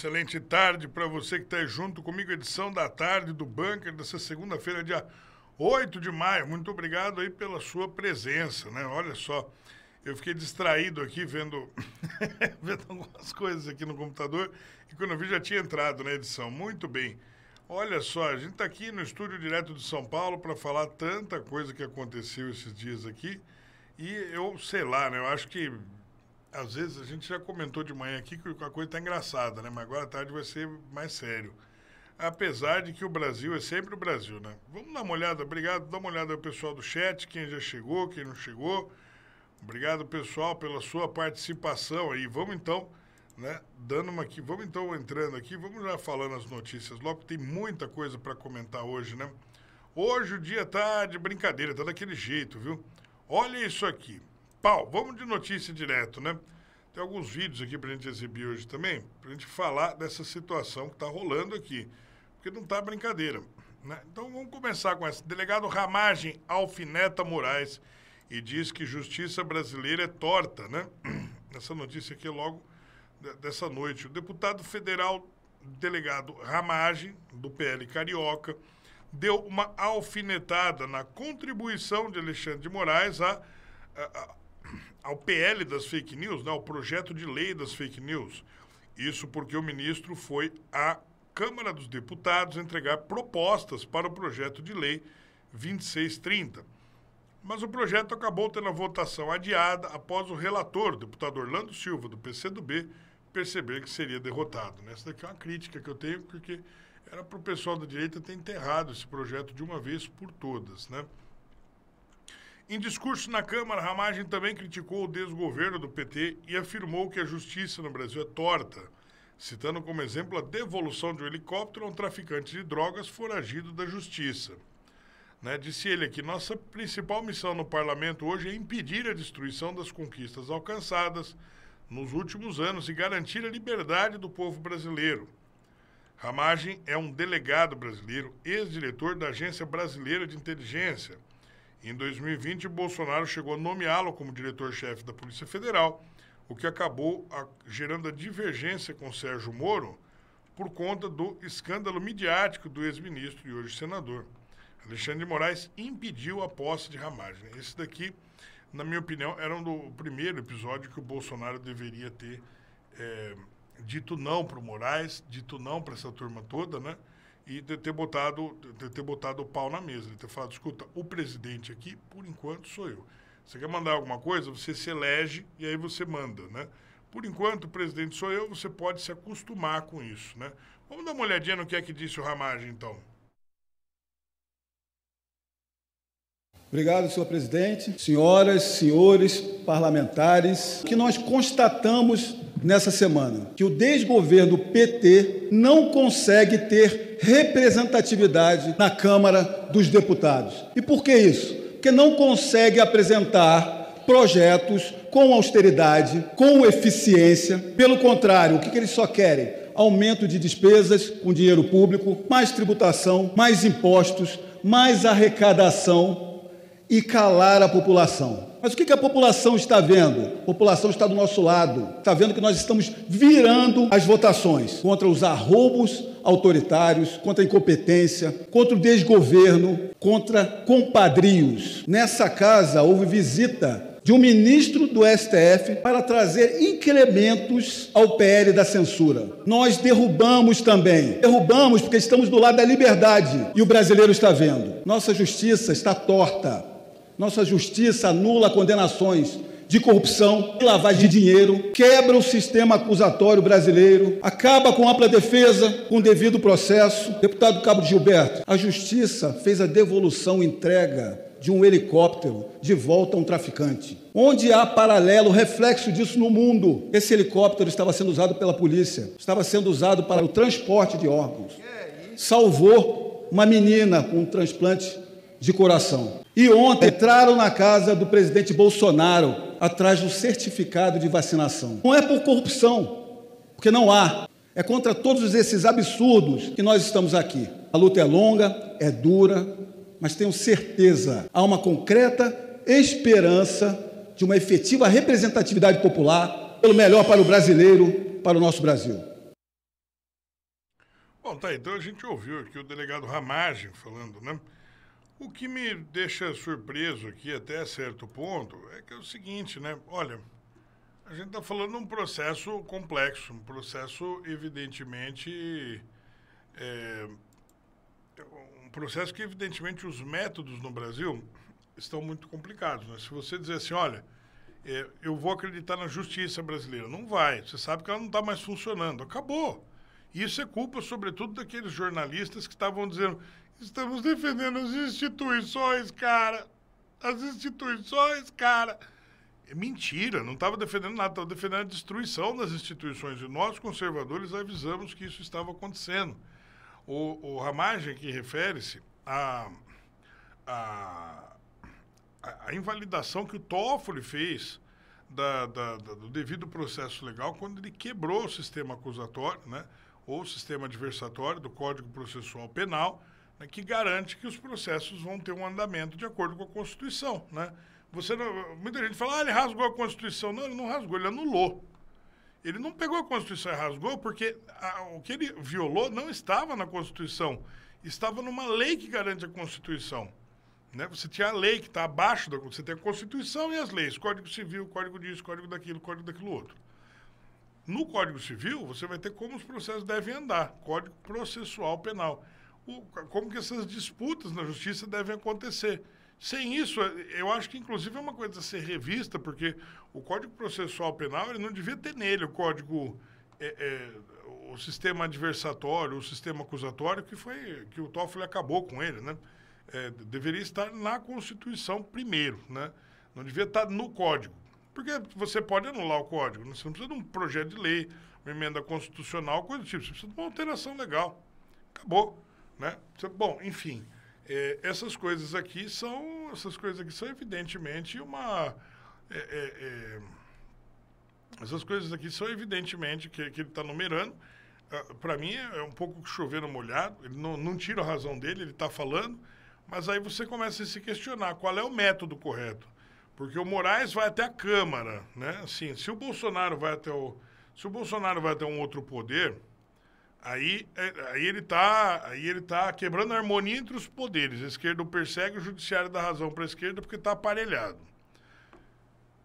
excelente tarde para você que está junto comigo, edição da tarde do Bunker, dessa segunda-feira, dia 8 de maio. Muito obrigado aí pela sua presença, né? Olha só, eu fiquei distraído aqui vendo, vendo algumas coisas aqui no computador e quando eu vi já tinha entrado na edição. Muito bem. Olha só, a gente está aqui no estúdio direto de São Paulo para falar tanta coisa que aconteceu esses dias aqui. E eu sei lá, né? Eu acho que às vezes a gente já comentou de manhã aqui que a coisa está engraçada, né? Mas agora à tarde vai ser mais sério. Apesar de que o Brasil é sempre o Brasil, né? Vamos dar uma olhada, obrigado, dá uma olhada ao pessoal do chat, quem já chegou, quem não chegou. Obrigado, pessoal, pela sua participação aí. Vamos então, né, dando uma aqui, vamos então entrando aqui, vamos já falando as notícias logo, tem muita coisa para comentar hoje, né? Hoje o dia tá de brincadeira, tá daquele jeito, viu? Olha isso aqui pau. Vamos de notícia direto, né? Tem alguns vídeos aqui para a gente exibir hoje também, para a gente falar dessa situação que está rolando aqui, porque não tá brincadeira. Né? Então vamos começar com essa. Delegado Ramagem alfineta Moraes e diz que justiça brasileira é torta, né? Essa notícia aqui é logo dessa noite. O deputado federal delegado Ramagem, do PL Carioca, deu uma alfinetada na contribuição de Alexandre de Moraes a, a ao PL das fake news, né, ao projeto de lei das fake news. Isso porque o ministro foi à Câmara dos Deputados entregar propostas para o projeto de lei 2630. Mas o projeto acabou tendo a votação adiada após o relator, o deputado Orlando Silva, do PCdoB, perceber que seria derrotado. Né. Essa daqui é uma crítica que eu tenho, porque era para o pessoal da direita ter enterrado esse projeto de uma vez por todas. Né? Em discurso na Câmara, Ramagem também criticou o desgoverno do PT e afirmou que a justiça no Brasil é torta, citando como exemplo a devolução de um helicóptero a um traficante de drogas foragido da justiça. Né? Disse ele que nossa principal missão no parlamento hoje é impedir a destruição das conquistas alcançadas nos últimos anos e garantir a liberdade do povo brasileiro. Ramagem é um delegado brasileiro, ex-diretor da Agência Brasileira de Inteligência em 2020, Bolsonaro chegou a nomeá-lo como diretor-chefe da Polícia Federal, o que acabou gerando a divergência com Sérgio Moro por conta do escândalo midiático do ex-ministro e hoje senador. Alexandre de Moraes impediu a posse de Ramagem. Esse daqui, na minha opinião, era um do primeiro episódio que o Bolsonaro deveria ter é, dito não para o Moraes, dito não para essa turma toda, né? e de ter botado, de ter botado o pau na mesa, de ter falado, escuta, o presidente aqui, por enquanto, sou eu. Você quer mandar alguma coisa, você se elege e aí você manda, né? Por enquanto, o presidente sou eu, você pode se acostumar com isso, né? Vamos dar uma olhadinha no que é que disse o Ramagem, então. Obrigado, senhor presidente. Senhoras, senhores parlamentares, o que nós constatamos nessa semana que o desgoverno PT não consegue ter representatividade na Câmara dos Deputados. E por que isso? Porque não consegue apresentar projetos com austeridade, com eficiência. Pelo contrário, o que, eles só querem? Aumento de despesas com dinheiro público, mais tributação, mais impostos, mais arrecadação e calar a população. Mas o que a população está vendo? A população está do nosso lado, está vendo que nós estamos virando as votações contra os arroubos autoritários, contra a incompetência, contra o desgoverno, contra compadrios. Nessa casa houve visita de um ministro do STF para trazer incrementos ao PL da censura. Nós derrubamos também. Derrubamos porque estamos do lado da liberdade e o brasileiro está vendo. Nossa justiça está torta. Nossa justiça anula condenações de corrupção, lavagem de dinheiro, quebra o sistema acusatório brasileiro, acaba com ampla defesa, com devido processo. Deputado Cabo Gilberto, a justiça fez a devolução entrega de um helicóptero de volta a um traficante. Onde há paralelo, reflexo disso no mundo. Esse helicóptero estava sendo usado pela polícia, estava sendo usado para o transporte de órgãos. É Salvou uma menina com um transplante de coração. E ontem entraram na casa do presidente Bolsonaro atrás do certificado de vacinação. Não é por corrupção, porque não há. É contra todos esses absurdos que nós estamos aqui. A luta é longa, é dura, mas tenho certeza, há uma concreta esperança de uma efetiva representatividade popular pelo melhor para o brasileiro, para o nosso Brasil. Bom, tá, então a gente ouviu aqui o delegado Ramagem falando, né? O que me deixa surpreso aqui até certo ponto é que é o seguinte, né? Olha, a gente está falando de um processo complexo, um processo evidentemente. É, um processo que, evidentemente, os métodos no Brasil estão muito complicados. Né? Se você dizer assim, olha, é, eu vou acreditar na justiça brasileira, não vai. Você sabe que ela não está mais funcionando. Acabou. Isso é culpa, sobretudo, daqueles jornalistas que estavam dizendo: Estamos defendendo as instituições, cara. As instituições, cara. É mentira, não estava defendendo nada, estava defendendo a destruição das instituições. E nós, conservadores, avisamos que isso estava acontecendo. O, o Ramagem que refere-se à, à, a invalidação que o Toffoli fez da, da, da, do devido processo legal quando ele quebrou o sistema acusatório, né? ou o sistema adversatório do Código Processual Penal, né, que garante que os processos vão ter um andamento de acordo com a Constituição. Né? Você não, muita gente fala, ah, ele rasgou a Constituição. Não, ele não rasgou, ele anulou. Ele não pegou a Constituição e rasgou porque a, o que ele violou não estava na Constituição, estava numa lei que garante a Constituição. Né? Você tinha a lei que está abaixo da você tem a Constituição e as leis, Código Civil, Código disso, Código daquilo, Código daquilo outro. No Código Civil, você vai ter como os processos devem andar, Código Processual Penal como que essas disputas na justiça devem acontecer. Sem isso, eu acho que inclusive é uma coisa a ser revista, porque o Código Processual Penal ele não devia ter nele o código é, é, o sistema adversatório, o sistema acusatório que foi que o Toffoli acabou com ele, né? É, deveria estar na Constituição primeiro, né? Não devia estar no código, porque você pode anular o código, né? você não precisa de um projeto de lei, uma emenda constitucional, coisa do tipo, você precisa de uma alteração legal. Acabou. Né? Bom, enfim, é, essas coisas aqui são, essas coisas aqui são evidentemente uma... É, é, é essas coisas aqui são evidentemente que, que ele está numerando. Ah, Para mim é, é um pouco chover no molhado, ele não, não tira a razão dele, ele está falando, mas aí você começa a se questionar qual é o método correto. Porque o Moraes vai até a Câmara, né? Assim, se o Bolsonaro vai até o se o Bolsonaro vai até um outro poder, Aí, é, aí, ele tá, aí ele tá quebrando a harmonia entre os poderes. A esquerda persegue, o judiciário da razão para a esquerda porque está aparelhado.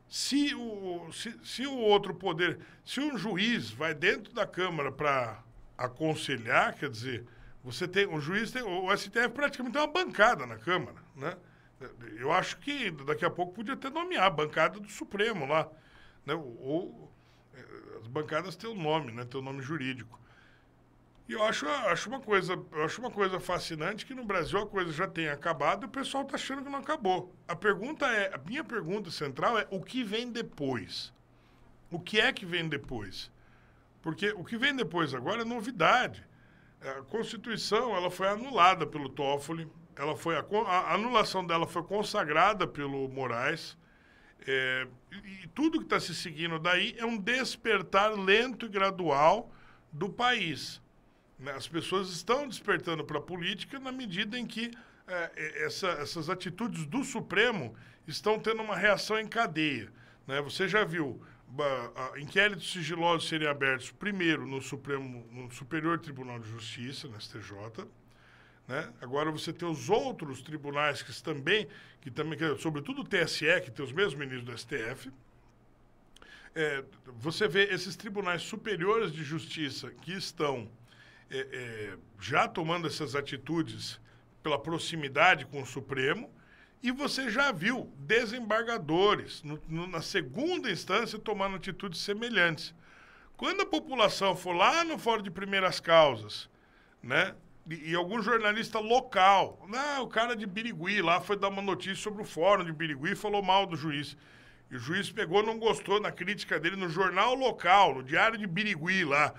Se o, se, se o outro poder, se um juiz vai dentro da Câmara para aconselhar, quer dizer, você tem, o juiz tem, o STF praticamente tem uma bancada na Câmara, né? Eu acho que daqui a pouco podia até nomear a bancada do Supremo lá, né? Ou é, as bancadas têm o um nome, né? Tem o um nome jurídico. E eu acho, acho, uma coisa, acho uma coisa fascinante que no Brasil a coisa já tem acabado e o pessoal está achando que não acabou. A pergunta é, a minha pergunta central é o que vem depois? O que é que vem depois? Porque o que vem depois agora é novidade. A Constituição ela foi anulada pelo Toffoli, ela foi a, a anulação dela foi consagrada pelo Moraes. É, e tudo que está se seguindo daí é um despertar lento e gradual do país né, as pessoas estão despertando para a política na medida em que é, essa, essas atitudes do Supremo estão tendo uma reação em cadeia. Né? Você já viu inquéritos sigilosos serem abertos primeiro no Supremo, no Superior Tribunal de Justiça, na STJ, né? Agora você tem os outros tribunais que também, que também, que, sobretudo o TSE, que tem os mesmos ministros do STF. É, você vê esses tribunais superiores de justiça que estão é, é, já tomando essas atitudes pela proximidade com o Supremo, e você já viu desembargadores, no, no, na segunda instância, tomando atitudes semelhantes. Quando a população for lá no Fórum de Primeiras Causas, né? E, e algum jornalista local, ah, o cara de Birigui lá foi dar uma notícia sobre o fórum de Birigui e falou mal do juiz. E o juiz pegou, não gostou na crítica dele no jornal local, no Diário de Birigui lá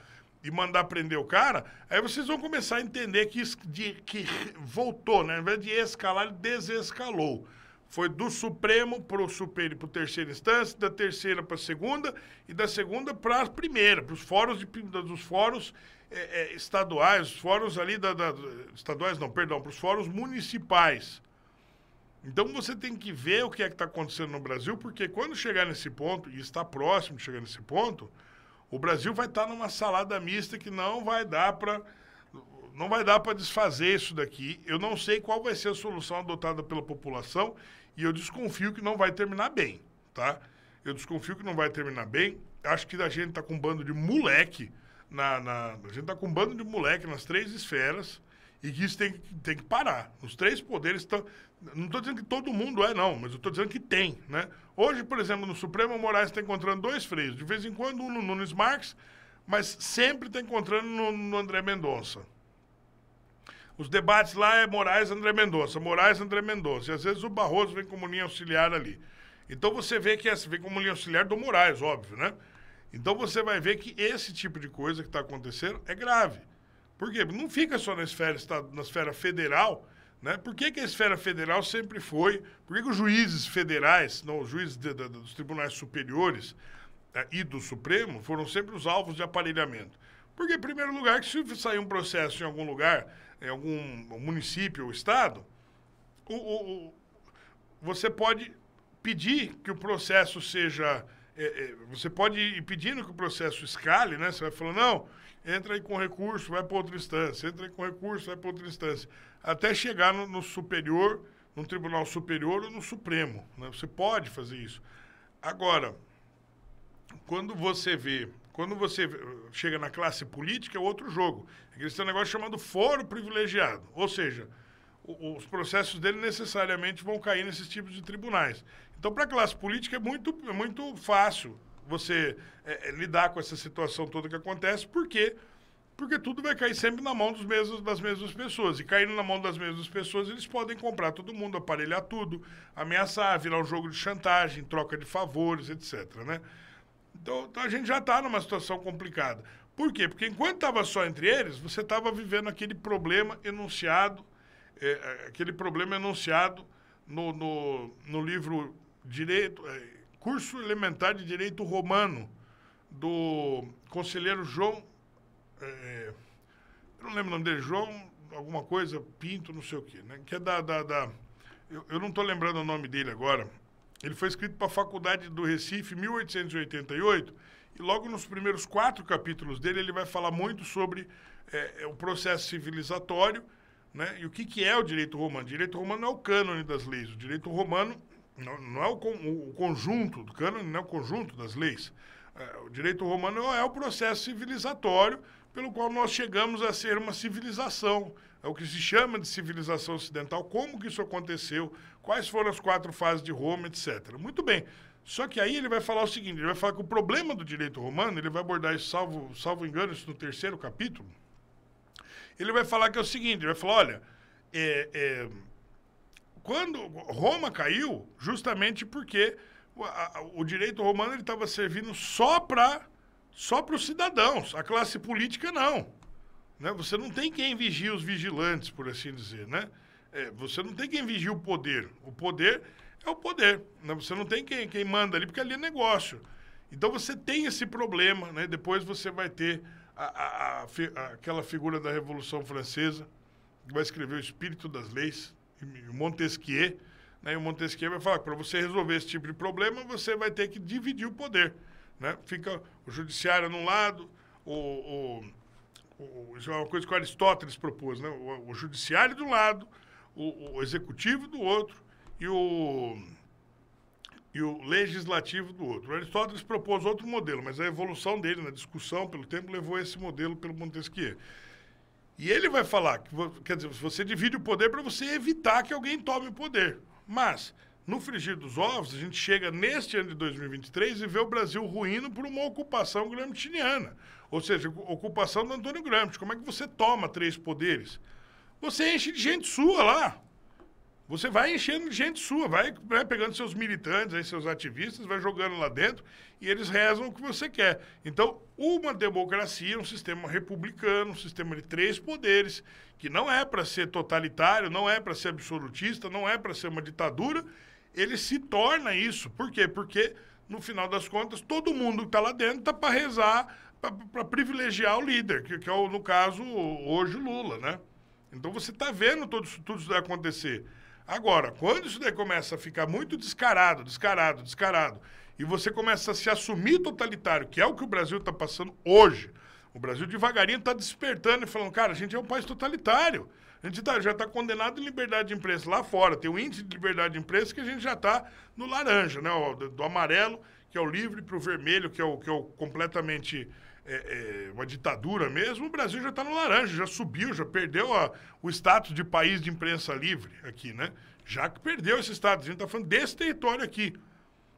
e mandar prender o cara, aí vocês vão começar a entender que, de, que voltou, né? Ao invés de escalar, ele desescalou. Foi do Supremo para o Superior, para a terceira instância, da terceira para a segunda e da segunda para a primeira, para os fóruns, de, dos fóruns é, é, estaduais, os fóruns ali da, da, estaduais não, perdão, para os fóruns municipais. Então você tem que ver o que é que está acontecendo no Brasil, porque quando chegar nesse ponto, e está próximo de chegar nesse ponto, o Brasil vai estar tá numa salada mista que não vai dar para não vai dar para desfazer isso daqui. Eu não sei qual vai ser a solução adotada pela população e eu desconfio que não vai terminar bem, tá? Eu desconfio que não vai terminar bem. Acho que a gente está com um bando de moleque na, na a gente está com um bando de moleque nas três esferas e que isso tem, tem que parar. Os três poderes estão. Não estou dizendo que todo mundo é, não, mas eu estou dizendo que tem. Né? Hoje, por exemplo, no Supremo, o Moraes está encontrando dois freios. De vez em quando, um no Nunes Marques, mas sempre está encontrando no, no André Mendonça. Os debates lá é Moraes, André Mendonça, Moraes, André Mendonça. E às vezes o Barroso vem como linha auxiliar ali. Então você vê que essa vem como linha auxiliar do Moraes, óbvio, né? Então você vai ver que esse tipo de coisa que está acontecendo é grave. Por quê? Não fica só na esfera, na esfera federal, né? Por que, que a esfera federal sempre foi? Por que, que os juízes federais, não, os juízes de, de, dos tribunais superiores eh, e do Supremo foram sempre os alvos de aparelhamento? Porque, em primeiro lugar, que se sair um processo em algum lugar, em algum município ou estado, o, o, o você pode pedir que o processo seja. É, é, você pode ir pedindo que o processo escale, né? Você vai falando, não, entra aí com recurso, vai é para outra instância, entra aí com recurso, vai é para outra instância, até chegar no, no superior, no Tribunal Superior ou no Supremo. Né? Você pode fazer isso. Agora, quando você vê, quando você chega na classe política, é outro jogo. É eles têm um negócio chamado foro privilegiado, ou seja, o, os processos dele necessariamente vão cair nesses tipos de tribunais. Então, para a classe política é muito, é muito fácil você é, é, lidar com essa situação toda que acontece, porque porque tudo vai cair sempre na mão dos mesmos, das mesmas pessoas. E caindo na mão das mesmas pessoas, eles podem comprar todo mundo, aparelhar tudo, ameaçar, virar um jogo de chantagem, troca de favores, etc. Né? Então, então a gente já está numa situação complicada. Por quê? Porque enquanto estava só entre eles, você estava vivendo aquele problema enunciado, é, é, aquele problema enunciado no, no, no livro direito, é, curso elementar de direito romano do conselheiro João. É, é, eu não lembro o nome dele, João, alguma coisa, Pinto, não sei o quê, né? Que é da. da, da eu, eu não estou lembrando o nome dele agora. Ele foi escrito para a Faculdade do Recife, 1888, e logo nos primeiros quatro capítulos dele ele vai falar muito sobre é, é o processo civilizatório né? e o que, que é o direito romano. O direito romano é o cânone das leis. O direito romano não, não é o, o, conjunto do cânone, não é o conjunto das leis. É, o direito romano é o processo civilizatório pelo qual nós chegamos a ser uma civilização. É o que se chama de civilização ocidental, como que isso aconteceu, quais foram as quatro fases de Roma, etc. Muito bem. Só que aí ele vai falar o seguinte, ele vai falar que o problema do direito romano, ele vai abordar isso, salvo, salvo engano, isso no terceiro capítulo, ele vai falar que é o seguinte, ele vai falar, olha, é, é quando Roma caiu, justamente porque o, a, o direito romano ele estava servindo só para só para os cidadãos, a classe política não. Né? Você não tem quem vigia os vigilantes, por assim dizer, né? É, você não tem quem vigia o poder. O poder é o poder. Né? Você não tem quem, quem manda ali, porque ali é negócio. Então você tem esse problema, né? Depois você vai ter a, a, a, aquela figura da Revolução Francesa, que vai escrever o Espírito das Leis, Montesquieu, né? E o Montesquieu vai falar que para você resolver esse tipo de problema, você vai ter que dividir o poder, né? Fica o judiciário num lado, o, o, o isso é uma coisa que Aristóteles propôs, né? O, o judiciário de um lado, o, o executivo do outro e o e o legislativo do outro. O Aristóteles propôs outro modelo, mas a evolução dele na discussão pelo tempo levou esse modelo pelo Montesquieu. E ele vai falar, que, quer dizer, você divide o poder para você evitar que alguém tome o poder. Mas, no frigir dos ovos, a gente chega neste ano de 2023 e vê o Brasil ruindo por uma ocupação gramsciana. Ou seja, ocupação do Antônio Gramsci. Como é que você toma três poderes? Você enche de gente sua lá. Você vai enchendo de gente sua, vai, né, pegando seus militantes, aí, seus ativistas, vai jogando lá dentro e eles rezam o que você quer. Então, uma democracia, um sistema republicano, um sistema de três poderes, que não é para ser totalitário, não é para ser absolutista, não é para ser uma ditadura, ele se torna isso. Por quê? Porque, no final das contas, todo mundo que está lá dentro está para rezar, para privilegiar o líder, que, que é, o, no caso, hoje o Lula, né? Então, você está vendo tudo tudo isso acontecer. Agora, quando isso daí começa a ficar muito descarado, descarado, descarado, e você começa a se assumir totalitário, que é o que o Brasil está passando hoje, o Brasil devagarinho está despertando e falando, cara, a gente é um país totalitário. A gente tá, já está condenado em liberdade de imprensa lá fora. Tem um índice de liberdade de imprensa que a gente já está no laranja, né? Do, do amarelo, que é o livre, para o vermelho, que é o, que é o completamente é, é uma ditadura mesmo, o Brasil já está no laranja, já subiu, já perdeu a, o status de país de imprensa livre aqui, né? Já que perdeu esse status, a gente está falando desse território aqui.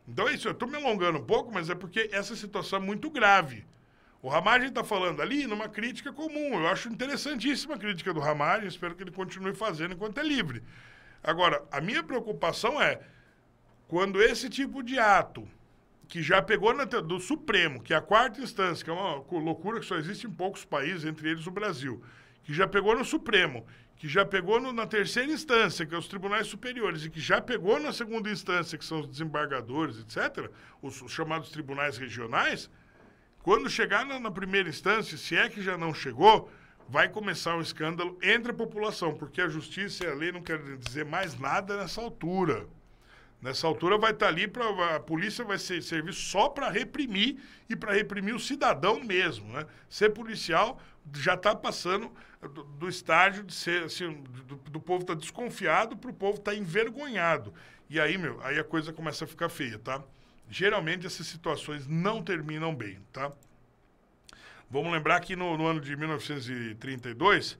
Então é isso, eu estou me alongando um pouco, mas é porque essa situação é muito grave. O Ramagem está falando ali numa crítica comum. Eu acho interessantíssima a crítica do Ramagem, espero que ele continue fazendo enquanto é livre. Agora, a minha preocupação é quando esse tipo de ato que já pegou na, do Supremo, que é a quarta instância, que é uma loucura que só existe em poucos países, entre eles o Brasil, que já pegou no Supremo, que já pegou no, na terceira instância, que é os tribunais superiores, e que já pegou na segunda instância, que são os desembargadores, etc., os, os chamados tribunais regionais, quando chegar na, na primeira instância, se é que já não chegou, vai começar um escândalo entre a população, porque a justiça e a lei não querem dizer mais nada nessa altura. Nessa altura vai estar tá ali para a polícia vai ser, servir só para reprimir e para reprimir o cidadão mesmo, né? Ser policial já está passando do, do, estágio de ser assim, do, do povo estar tá desconfiado para o povo estar tá envergonhado. E aí, meu, aí a coisa começa a ficar feia, tá? Geralmente essas situações não terminam bem, tá? Vamos lembrar que no, no ano de 1932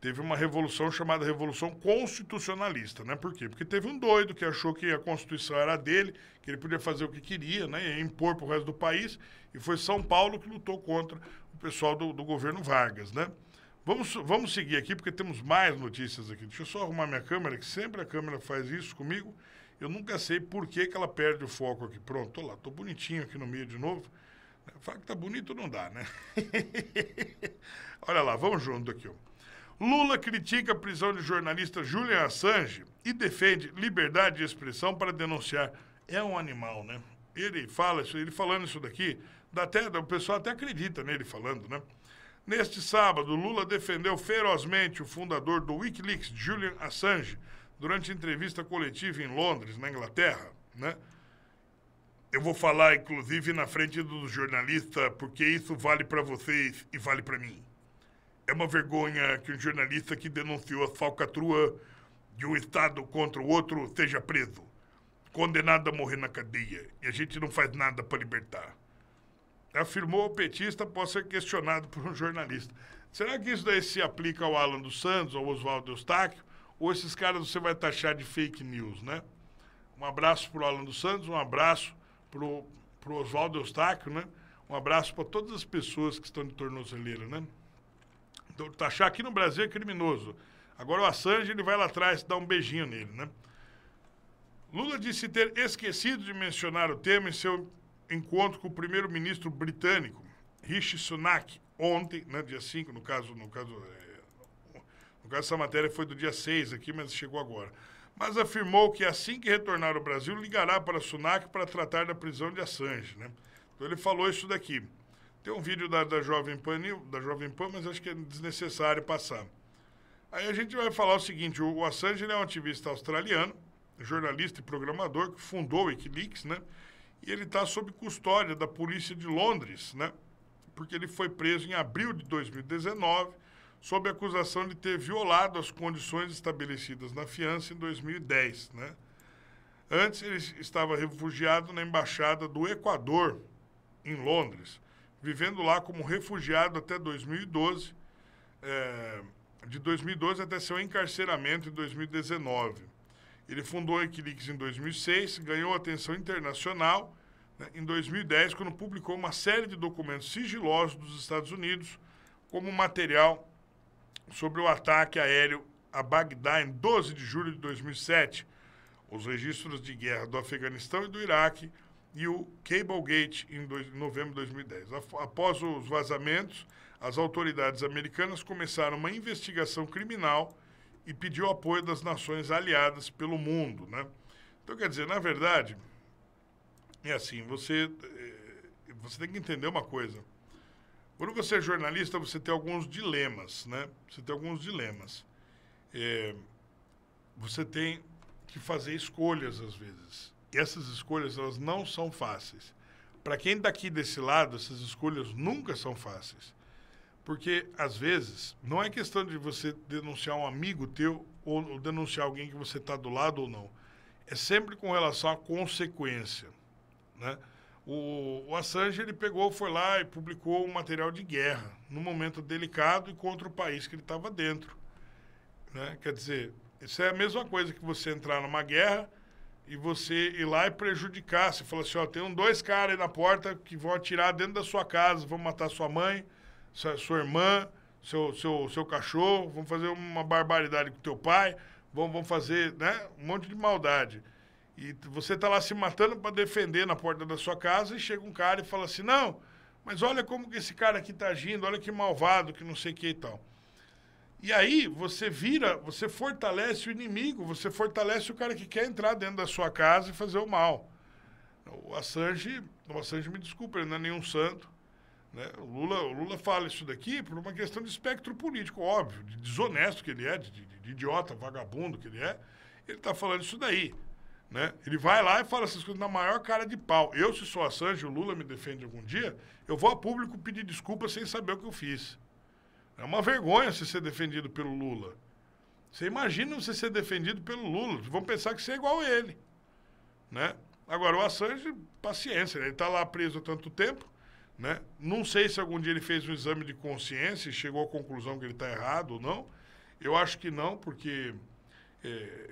teve uma revolução chamada Revolução Constitucionalista, né? Por quê? Porque teve um doido que achou que a Constituição era dele, que ele podia fazer o que queria, né? E impor para o resto do país. E foi São Paulo que lutou contra o pessoal do, do governo Vargas, né? Vamos, vamos seguir aqui, porque temos mais notícias aqui. Deixa eu só arrumar minha câmera, que sempre a câmera faz isso comigo. Eu nunca sei por que, que ela perde o foco aqui. Pronto, tô lá, tô bonitinho aqui no meio de novo. Fala que tá bonito não dá, né? Olha lá, vamos junto aqui, ó. Lula critica a prisão de jornalista Julian Assange e defende liberdade de expressão para denunciar. É um animal, né? Ele fala isso, ele falando isso daqui, dá até, o pessoal até acredita nele falando, né? Neste sábado, Lula defendeu ferozmente o fundador do Wikileaks, Julian Assange, durante entrevista coletiva em Londres, na Inglaterra, né? Eu vou falar, inclusive, na frente do jornalista, porque isso vale para vocês e vale para mim. É uma vergonha que um jornalista que denunciou a falcatrua de um Estado contra o outro seja preso, condenado a morrer na cadeia, e a gente não faz nada para libertar. Afirmou o petista após ser questionado por um jornalista. Será que isso daí se aplica ao Alan dos Santos, ao Oswaldo Eustáquio? Ou esses caras você vai taxar de fake news, né? Um abraço para o Alan dos Santos, um abraço para o Oswaldo Eustáquio, né? Um abraço para todas as pessoas que estão de tornozeleira, né? Então, taxar aqui no Brasil é criminoso. Agora o Assange ele vai lá atrás dar um beijinho nele, né? Lula disse ter esquecido de mencionar o tema em seu encontro com o primeiro-ministro britânico, Rishi Sunak, ontem, né, dia 5, no caso, no caso, é, no caso essa matéria foi do dia 6 aqui, mas chegou agora. Mas afirmou que assim que retornar ao Brasil, ligará para Sunak para tratar da prisão de Assange, né? Então ele falou isso daqui. Tem um vídeo da, da, Jovem Pan, da Jovem Pan, mas acho que é desnecessário passar. Aí a gente vai falar o seguinte, o Assange é um ativista australiano, jornalista e programador, que fundou o Wikileaks, né? E ele está sob custódia da polícia de Londres, né? Porque ele foi preso em abril de 2019, sob acusação de ter violado as condições estabelecidas na fiança em 2010, né? Antes ele estava refugiado na embaixada do Equador em Londres vivendo lá como refugiado até 2012, é, de 2012 até seu encarceramento em 2019. Ele fundou a Wikileaks em 2006, ganhou atenção internacional né, em 2010, quando publicou uma série de documentos sigilosos dos Estados Unidos como material sobre o ataque aéreo a Bagdá em 12 de julho de 2007, os registros de guerra do Afeganistão e do Iraque, e o Cablegate em, dois, em novembro de 2010. Após os vazamentos, as autoridades americanas começaram uma investigação criminal e pediu apoio das nações aliadas pelo mundo, né? Então, quer dizer, na verdade, é assim, você, eh, você tem que entender uma coisa. Quando você é jornalista, você tem alguns dilemas, né? Você tem alguns dilemas. É, você tem que fazer escolhas, às vezes essas escolhas elas não são fáceis. Para quem daqui tá desse lado, essas escolhas nunca são fáceis. Porque, às vezes, não é questão de você denunciar um amigo teu ou denunciar alguém que você está do lado ou não. É sempre com relação à consequência. Né? O, o Assange ele pegou, foi lá e publicou um material de guerra, num momento delicado e contra o país que ele estava dentro. Né? Quer dizer, isso é a mesma coisa que você entrar numa guerra e você ir lá e prejudicar. Você fala assim, ó, tem um, dois caras aí na porta que vão atirar dentro da sua casa, vão matar sua mãe, sua, sua irmã, seu, seu, seu cachorro, vão fazer uma barbaridade com teu pai, vão, vão fazer, né, um monte de maldade. E você tá lá se matando para defender na porta da sua casa e chega um cara e fala assim, não, mas olha como que esse cara aqui tá agindo, olha que malvado, que não sei o que e tal. E aí você vira, você fortalece o inimigo, você fortalece o cara que quer entrar dentro da sua casa e fazer o mal. O Assange, o Assange me desculpa, ele não é nenhum santo. Né? O, Lula, o Lula fala isso daqui por uma questão de espectro político, óbvio, de desonesto que ele é, de, de, de idiota, vagabundo que ele é. Ele está falando isso daí. Né? Ele vai lá e fala essas coisas na maior cara de pau. Eu, se sou Assange, o Lula me defende algum dia, eu vou a público pedir desculpa sem saber o que eu fiz. É uma vergonha você ser defendido pelo Lula. Você imagina você ser defendido pelo Lula. Vão pensar que você é igual a ele. Né? Agora, o Assange, paciência, né? ele está lá preso há tanto tempo. Né? Não sei se algum dia ele fez um exame de consciência e chegou à conclusão que ele está errado ou não. Eu acho que não, porque é,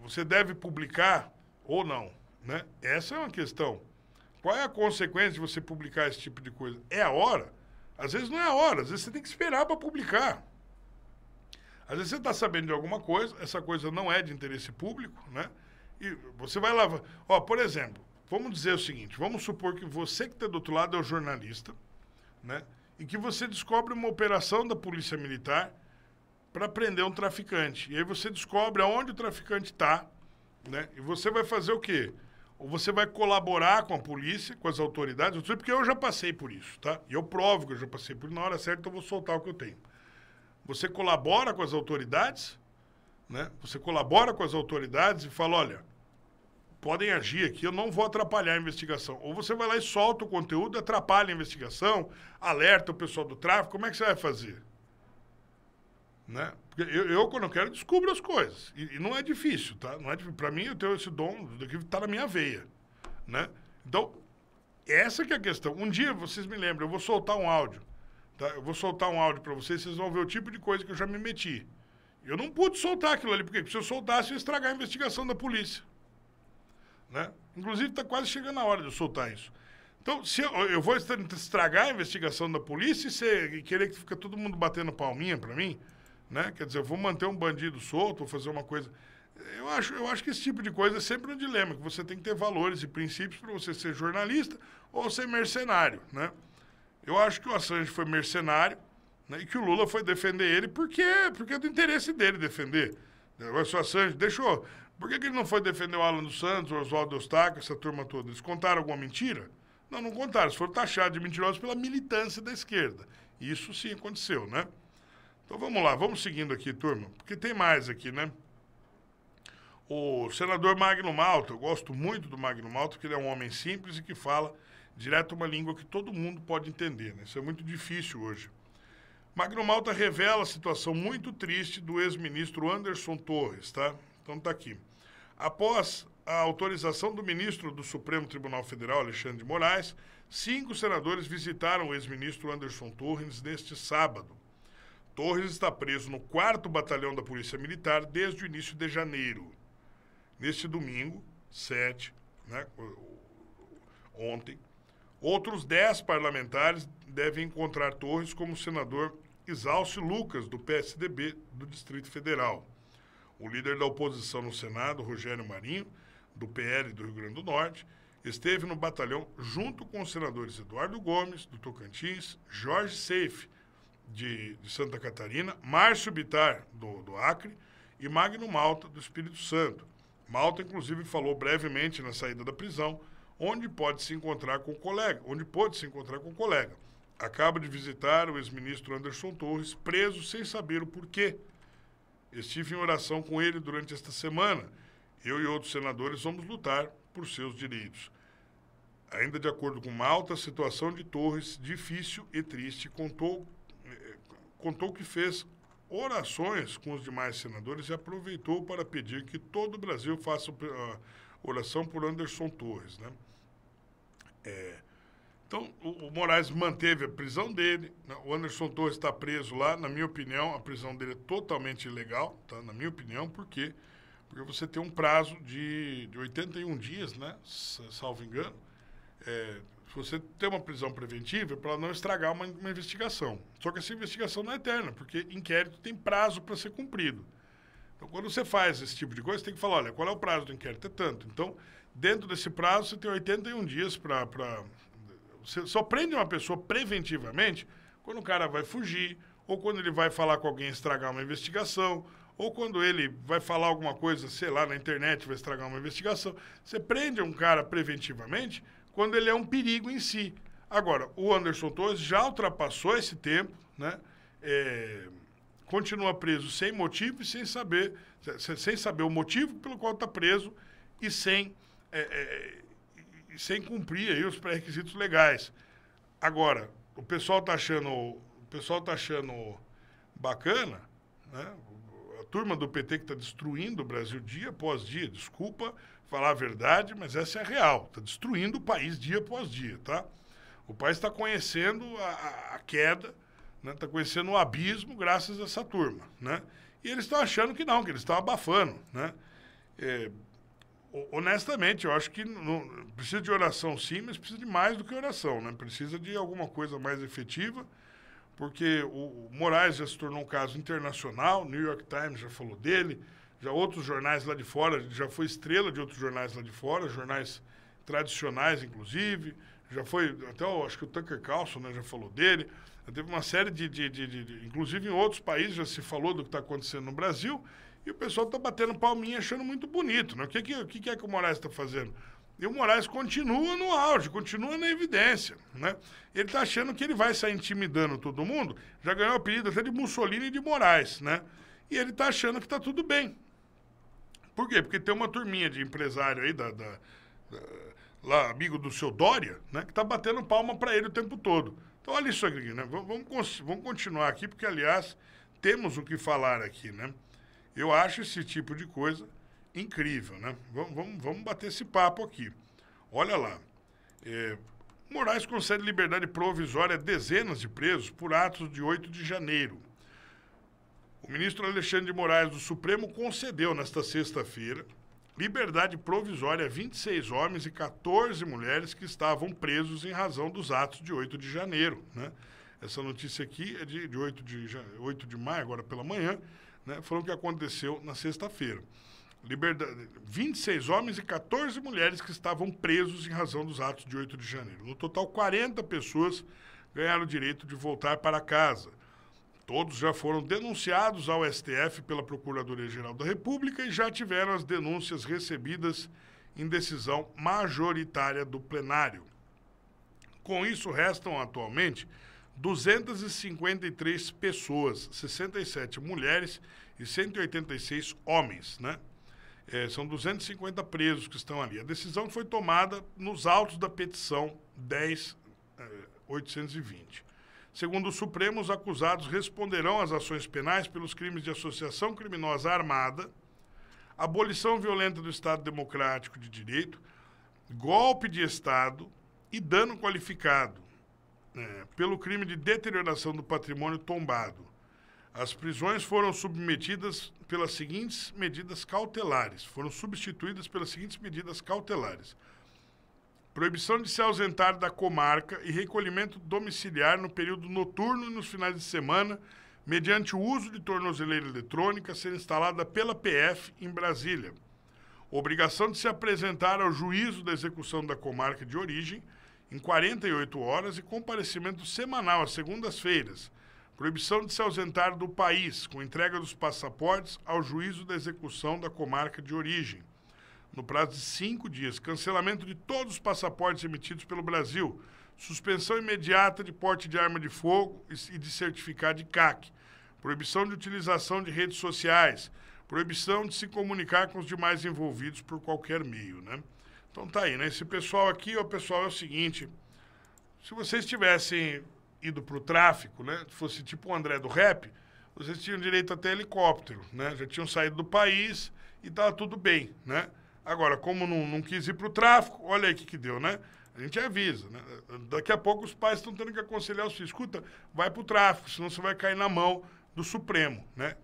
você deve publicar ou não. Né? Essa é uma questão. Qual é a consequência de você publicar esse tipo de coisa? É a hora às vezes não é a hora, às vezes você tem que esperar para publicar. Às vezes você está sabendo de alguma coisa, essa coisa não é de interesse público, né? E você vai lá. Ó, por exemplo, vamos dizer o seguinte: vamos supor que você que está do outro lado é o jornalista, né? E que você descobre uma operação da Polícia Militar para prender um traficante. E aí você descobre aonde o traficante está, né? E você vai fazer o quê? ou você vai colaborar com a polícia, com as autoridades, porque eu já passei por isso, tá? E eu provo que eu já passei por isso. Na hora certa eu vou soltar o que eu tenho. Você colabora com as autoridades, né? Você colabora com as autoridades e fala, olha, podem agir aqui, eu não vou atrapalhar a investigação. Ou você vai lá e solta o conteúdo, atrapalha a investigação, alerta o pessoal do tráfico, como é que você vai fazer? Né? Porque eu, eu, quando eu quero, descubro as coisas. E, e não é difícil, tá? Não é Para mim, eu tenho esse dom que está na minha veia, né? Então, essa que é a questão. Um dia, vocês me lembram, eu vou soltar um áudio, tá? Eu vou soltar um áudio para vocês, vocês vão ver o tipo de coisa que eu já me meti. Eu não pude soltar aquilo ali, porque se eu soltasse, eu ia estragar a investigação da polícia. Né? Inclusive, está quase chegando a hora de eu soltar isso. Então, se eu, eu, vou estragar a investigação da polícia e, e querer que fica todo mundo batendo palminha para mim, né? Quer dizer, eu vou manter um bandido solto, vou fazer uma coisa. Eu acho, eu acho que esse tipo de coisa é sempre um dilema, que você tem que ter valores e princípios para você ser jornalista ou ser mercenário, né? Eu acho que o Assange foi mercenário né, e que o Lula foi defender ele porque, porque é do interesse dele defender. O Assange deixou. Por que, que ele não foi defender o Alan dos Santos, o Oswaldo Eustáquio, essa turma toda? Eles contaram alguma mentira? Não, não contaram. Eles foram taxados de mentirosos pela militância da esquerda. Isso sim aconteceu, né? Então vamos lá, vamos seguindo aqui, turma, porque tem mais aqui, né? O senador Magno Malta, eu gosto muito do Magno Malta, porque ele é um homem simples e que fala direto uma língua que todo mundo pode entender. Né? Isso é muito difícil hoje. Magno Malta revela a situação muito triste do ex-ministro Anderson Torres, tá? Então tá aqui. Após a autorização do ministro do Supremo Tribunal Federal, Alexandre de Moraes, cinco senadores visitaram o ex-ministro Anderson Torres neste sábado. Torres está preso no 4 Batalhão da Polícia Militar desde o início de janeiro. Neste domingo, 7, né, ontem, outros 10 parlamentares devem encontrar Torres como senador Isalcio Lucas, do PSDB do Distrito Federal. O líder da oposição no Senado, Rogério Marinho, do PL do Rio Grande do Norte, esteve no batalhão junto com os senadores Eduardo Gomes, do Tocantins, Jorge Seife, de, de Santa Catarina, Márcio Bitar, do, do Acre, e Magno Malta, do Espírito Santo. Malta, inclusive, falou brevemente na saída da prisão, onde pode se encontrar com o colega, onde pôde se encontrar com o colega. Acaba de visitar o ex-ministro Anderson Torres, preso sem saber o porquê. Estive em oração com ele durante esta semana. Eu e outros senadores vamos lutar por seus direitos. Ainda de acordo com Malta, a situação de Torres, difícil e triste, contou contou que fez orações com os demais senadores e aproveitou para pedir que todo o Brasil faça ah, oração por Anderson Torres. Né? É, então, o, o, Moraes manteve a prisão dele. Né? O Anderson Torres está preso lá. Na minha opinião, a prisão dele é totalmente ilegal. Tá? Na minha opinião, por quê? Porque você tem um prazo de, de 81 dias, né? salvo engano. É, você tem uma prisão preventiva é para não estragar uma, uma, investigação. Só que essa investigação não é eterna, porque inquérito tem prazo para ser cumprido. Então, quando você faz esse tipo de coisa, você tem que falar, olha, qual é o prazo do inquérito? É tanto. Então, dentro desse prazo, você tem 81 dias para... Pra... Você só prende uma pessoa preventivamente quando o cara vai fugir, ou quando ele vai falar com alguém estragar uma investigação, ou quando ele vai falar alguma coisa, sei lá, na internet, vai estragar uma investigação. Você prende um cara preventivamente quando ele é um perigo em si. Agora, o Anderson Torres já ultrapassou esse tempo, né? É, continua preso sem motivo e sem saber, sem saber o motivo pelo qual está preso e sem, é, é, sem cumprir aí os pré-requisitos legais. Agora, o pessoal está achando, o pessoal tá achando bacana, né? A turma do PT que está destruindo o Brasil dia após dia, desculpa, falar a verdade, mas essa é real. Está destruindo o país dia após dia, tá? O país está conhecendo a, a queda, está né? Tá conhecendo o abismo graças a essa turma, né? E eles estão achando que não, que eles estão abafando, né? É, honestamente, eu acho que não, precisa de oração sim, mas precisa de mais do que oração, né? Precisa de alguma coisa mais efetiva, porque o, o Moraes já se tornou um caso internacional, o New York Times já falou dele, já outros jornais lá de fora, já foi estrela de outros jornais lá de fora, jornais tradicionais, inclusive. Já foi, até eu, acho que o Tucker Carlson né, já falou dele. Já teve uma série de, de, de, de, Inclusive em outros países já se falou do que está acontecendo no Brasil. E o pessoal está batendo palminha achando muito bonito. Né? O que, que, o que é que o Moraes está fazendo? E o Moraes continua no auge, continua na evidência. Né? Ele está achando que ele vai sair intimidando todo mundo. Já ganhou o apelido até de Mussolini e de Moraes. Né? E ele está achando que está tudo bem. Por quê? Porque tem uma turminha de empresário aí da, da, da lá, amigo do seu Dória, né? Que tá batendo palma para ele o tempo todo. Então, olha isso aqui, né? Vamos, vamos continuar aqui, porque, aliás, temos o que falar aqui, né? Eu acho esse tipo de coisa incrível, né? Vamos, vamos, vamos bater esse papo aqui. Olha lá. É, Moraes concede liberdade provisória a dezenas de presos por atos de 8 de janeiro. O ministro Alexandre de Moraes do Supremo concedeu nesta sexta-feira liberdade provisória a 26 homens e 14 mulheres que estavam presos em razão dos atos de 8 de janeiro. Né? Essa notícia aqui é de, de, 8, de 8 de maio, agora pela manhã, né? o que aconteceu na sexta-feira. Liberdade, 26 homens e 14 mulheres que estavam presos em razão dos atos de 8 de janeiro. No total, 40 pessoas ganharam o direito de voltar para casa. Todos já foram denunciados ao STF pela Procuradoria-Geral da República e já tiveram as denúncias recebidas em decisão majoritária do plenário. Com isso, restam atualmente 253 pessoas, 67 mulheres e 186 homens, né? É, são 250 presos que estão ali. A decisão foi tomada nos autos da petição 10820. Segundo o Supremo, os acusados responderão às ações penais pelos crimes de associação criminosa armada, abolição violenta do Estado Democrático de Direito, golpe de Estado e dano qualificado, né, pelo crime de deterioração do patrimônio tombado. As prisões foram submetidas pelas seguintes medidas cautelares, foram substituídas pelas seguintes medidas cautelares proibição de se ausentar da comarca e recolhimento domiciliar no período noturno e nos finais de semana, mediante o uso de tornozeleira eletrônica ser instalada pela PF em Brasília. Obrigação de se apresentar ao juízo da execução da comarca de origem em 48 horas e comparecimento semanal às segundas-feiras. Proibição de se ausentar do país com entrega dos passaportes ao juízo da execução da comarca de origem no prazo de cinco dias, cancelamento de todos os passaportes emitidos pelo Brasil, suspensão imediata de porte de arma de fogo e de certificado de CAC, proibição de utilização de redes sociais, proibição de se comunicar com os demais envolvidos por qualquer meio, né? Então tá aí, né? Esse pessoal aqui, o pessoal é o seguinte, se vocês tivessem ido pro tráfico, né, se fosse tipo o André do Rap, vocês tinham direito até helicóptero, né? Já tinham saído do país e tava tudo bem, né? Agora, como não, não quis ir para o tráfico, olha aí o que, que deu, né? A gente avisa, né? Daqui a pouco os pais estão tendo que aconselhar os filhos. Escuta, vai para o tráfico, senão você vai cair na mão do Supremo, né?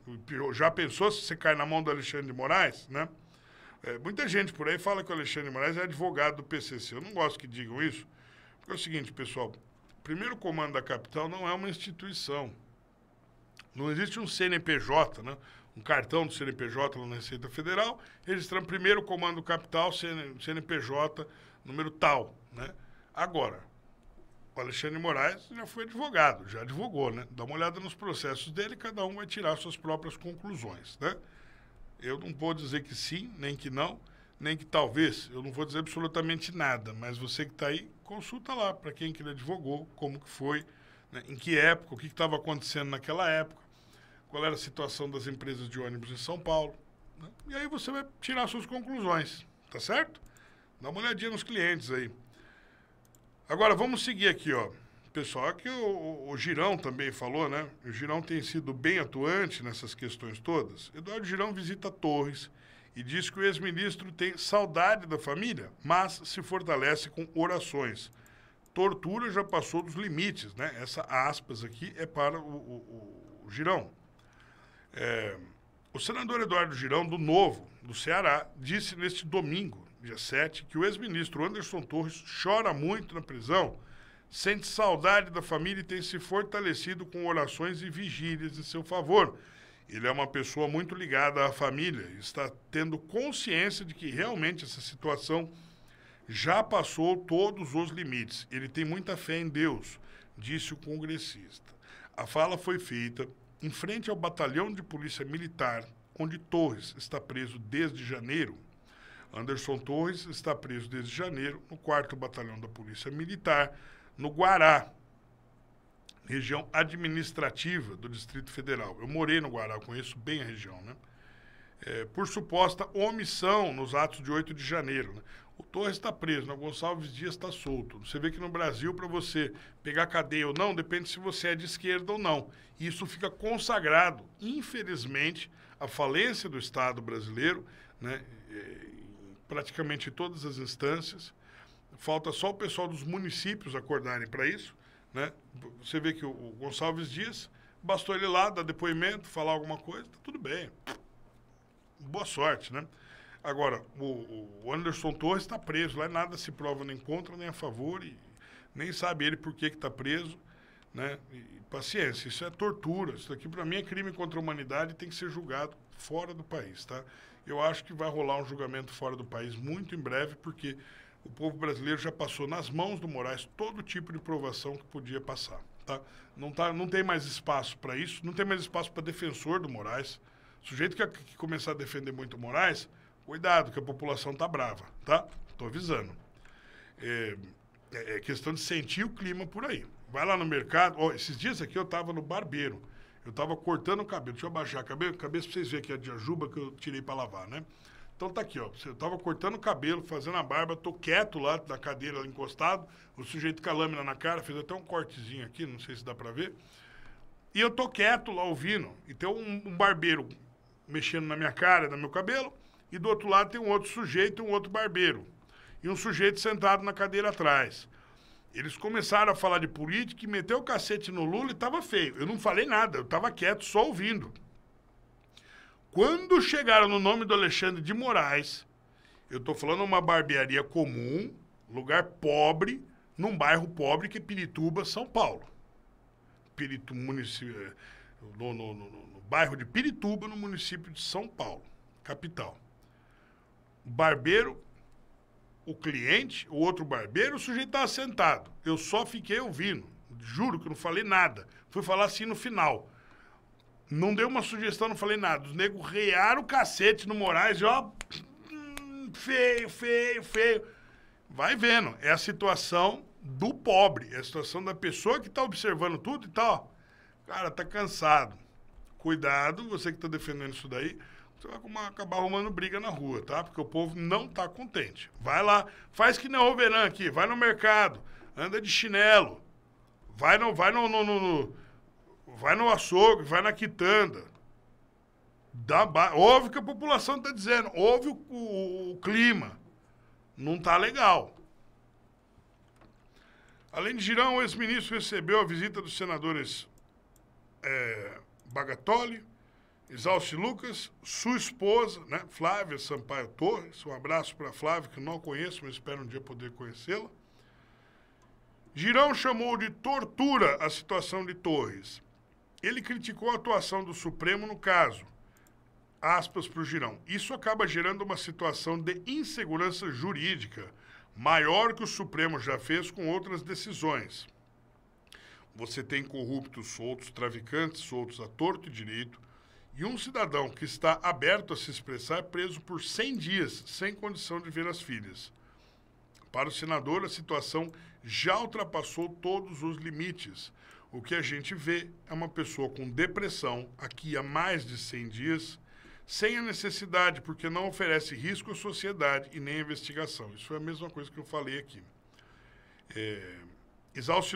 Já pensou se você cai na mão do Alexandre de Moraes, né? É, muita gente por aí fala que o Alexandre de Moraes é advogado do PCC. Eu não gosto que digam isso, porque é o seguinte, pessoal. primeiro comando da capital não é uma instituição. Não existe um CNPJ, né? um cartão do CNPJ lá na Receita Federal, registrando primeiro o comando capital CNPJ número tal, né? Agora, o Alexandre Moraes já foi advogado, já advogou, né? Dá uma olhada nos processos dele, cada um vai tirar suas próprias conclusões, né? Eu não vou dizer que sim, nem que não, nem que talvez, eu não vou dizer absolutamente nada, mas você que está aí, consulta lá para quem que ele advogou, como que foi, né? em que época, o que estava acontecendo naquela época, qual era a situação das empresas de ônibus em São Paulo. Né? E aí você vai tirar suas conclusões, tá certo? Dá uma olhadinha nos clientes aí. Agora, vamos seguir aqui, ó. Pessoal, que o, o Girão também falou, né? O Girão tem sido bem atuante nessas questões todas. Eduardo Girão visita Torres e diz que o ex-ministro tem saudade da família, mas se fortalece com orações tortura já passou dos limites, né? Essa aspas aqui é para o, o, o Girão. É, o senador Eduardo Girão, do Novo, do Ceará, disse neste domingo, dia 7, que o ex-ministro Anderson Torres chora muito na prisão, sente saudade da família e tem se fortalecido com orações e vigílias em seu favor. Ele é uma pessoa muito ligada à família e está tendo consciência de que realmente essa situação já passou todos os limites. Ele tem muita fé em Deus, disse o congressista. A fala foi feita em frente ao batalhão de polícia militar, onde Torres está preso desde janeiro. Anderson Torres está preso desde janeiro no 4 Batalhão da Polícia Militar, no Guará, região administrativa do Distrito Federal. Eu morei no Guará, conheço bem a região, né? É, por suposta omissão nos atos de 8 de janeiro. Né? O Torres está preso, né? o Gonçalves Dias está solto. Você vê que no Brasil, para você pegar cadeia ou não, depende se você é de esquerda ou não. E isso fica consagrado. Infelizmente, a falência do Estado brasileiro, né, é, em todas as instâncias, falta só o pessoal dos municípios acordarem para isso. Né? Você vê que o Gonçalves Dias, bastou ele lá dar depoimento, falar alguma coisa, tá tudo bem. Boa sorte, né? Agora, o, o Anderson Torres está preso lá, nada se prova nem contra, nem a favor, e nem sabe ele por que está preso. Né? E, paciência, isso é tortura. Isso aqui, para mim, é crime contra a humanidade e tem que ser julgado fora do país. Tá? Eu acho que vai rolar um julgamento fora do país muito em breve, porque o povo brasileiro já passou nas mãos do Moraes todo tipo de provação que podia passar. Tá? Não, tá, não tem mais espaço para isso, não tem mais espaço para defensor do Moraes. O sujeito que, que começar a defender muito o Moraes, Cuidado, que a população tá brava, tá? Tô avisando. É, é, é questão de sentir o clima por aí. Vai lá no mercado. Ó, esses dias aqui eu tava no barbeiro. Eu tava cortando o cabelo. Deixa eu abaixar a cabeça, cabeça pra vocês verem aqui a de ajuba que eu tirei para lavar, né? Então tá aqui, ó. Eu tava cortando o cabelo, fazendo a barba, tô quieto lá na cadeira, encostado. O sujeito com a lâmina na cara, fez até um cortezinho aqui, não sei se dá pra ver. E eu tô quieto lá ouvindo. E tem um, um barbeiro mexendo na minha cara, no meu cabelo e do outro lado tem um outro sujeito, um outro barbeiro. E um sujeito sentado na cadeira atrás. Eles começaram a falar de política e meteu o cacete no Lula e estava feio. Eu não falei nada, eu estava quieto, só ouvindo. Quando chegaram no nome do Alexandre de Moraes, eu estou falando uma barbearia comum, lugar pobre, num bairro pobre que é Pirituba, São Paulo. Pirituba, município, eh, no, no, no, no bairro de Pirituba, no município de São Paulo, capital barbeiro, o cliente, o outro barbeiro, o sujeito estava sentado. Eu só fiquei ouvindo. Juro que não falei nada. Fui falar assim no final. Não dei uma sugestão, não falei nada. Os negros rearam o cacete no Moraes e ó. Feio, feio, feio. Vai vendo. É a situação do pobre. É a situação da pessoa que está observando tudo e tá, Cara, tá cansado. Cuidado, você que está defendendo isso daí você vai acabar arrumando briga na rua, tá? Porque o povo não tá contente. Vai lá, faz que nem o verão aqui, vai no mercado, anda de chinelo, vai no, vai no, no, no, no vai no açougue, vai na quitanda. Dá ba... Ouve o que a população tá dizendo, ouve o, o, o clima. Não tá legal. Além de Girão, o ex-ministro recebeu a visita dos senadores é, Bagatoli, Exausti Lucas, sua esposa, né, Flávia Sampaio Torres. Um abraço para Flávia, que não conheço, mas espero um dia poder conhecê-la. Girão chamou de tortura a situação de Torres. Ele criticou a atuação do Supremo no caso. Aspas para o Girão. Isso acaba gerando uma situação de insegurança jurídica maior que o Supremo já fez com outras decisões. Você tem corruptos soltos, traficantes soltos a torto e direito e um cidadão que está aberto a se expressar é preso por 100 dias, sem condição de ver as filhas. Para o senador, a situação já ultrapassou todos os limites. O que a gente vê é uma pessoa com depressão aqui há mais de 100 dias, sem a necessidade, porque não oferece risco à sociedade e nem à investigação. Isso é a mesma coisa que eu falei aqui. É...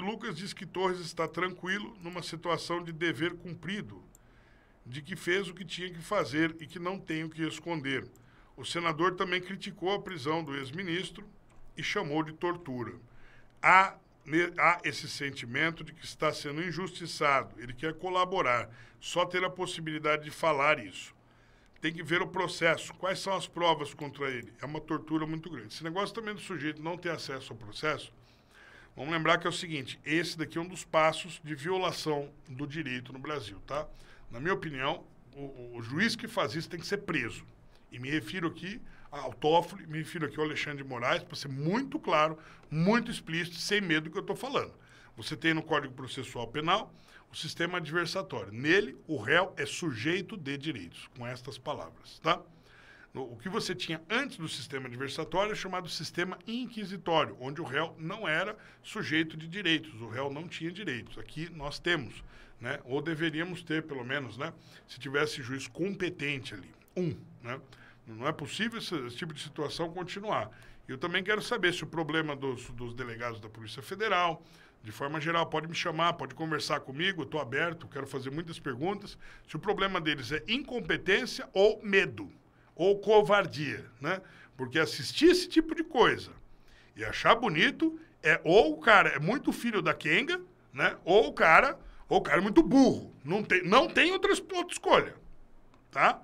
Lucas diz que Torres está tranquilo numa situação de dever cumprido, de que fez o que tinha que fazer e que não tem o que esconder. O senador também criticou a prisão do ex-ministro e chamou de tortura. Há, há esse sentimento de que está sendo injustiçado, ele quer colaborar, só ter a possibilidade de falar isso. Tem que ver o processo, quais são as provas contra ele. É uma tortura muito grande. Esse negócio também do sujeito não ter acesso ao processo, vamos lembrar que é o seguinte: esse daqui é um dos passos de violação do direito no Brasil, tá? Na minha opinião, o, o juiz que faz isso tem que ser preso. E me refiro aqui ao Toffoli, me refiro aqui ao Alexandre de Moraes, para ser muito claro, muito explícito, sem medo do que eu estou falando. Você tem no Código Processual Penal o sistema adversatório. Nele, o réu é sujeito de direitos, com estas palavras, tá? O que você tinha antes do sistema adversatório é chamado sistema inquisitório, onde o réu não era sujeito de direitos, o réu não tinha direitos. Aqui nós temos né? Ou deveríamos ter, pelo menos, né? Se tivesse juiz competente ali. Um, né? Não é possível esse, esse tipo de situação continuar. Eu também quero saber se o problema dos, dos delegados da Polícia Federal, de forma geral, pode me chamar, pode conversar comigo, estou aberto, quero fazer muitas perguntas. Se o problema deles é incompetência ou medo, ou covardia, né? Porque assistir esse tipo de coisa e achar bonito é ou o cara é muito filho da Kenga, né? Ou o cara ou o cara é muito burro. Não tem, não tem outra, outra escolha. Tá?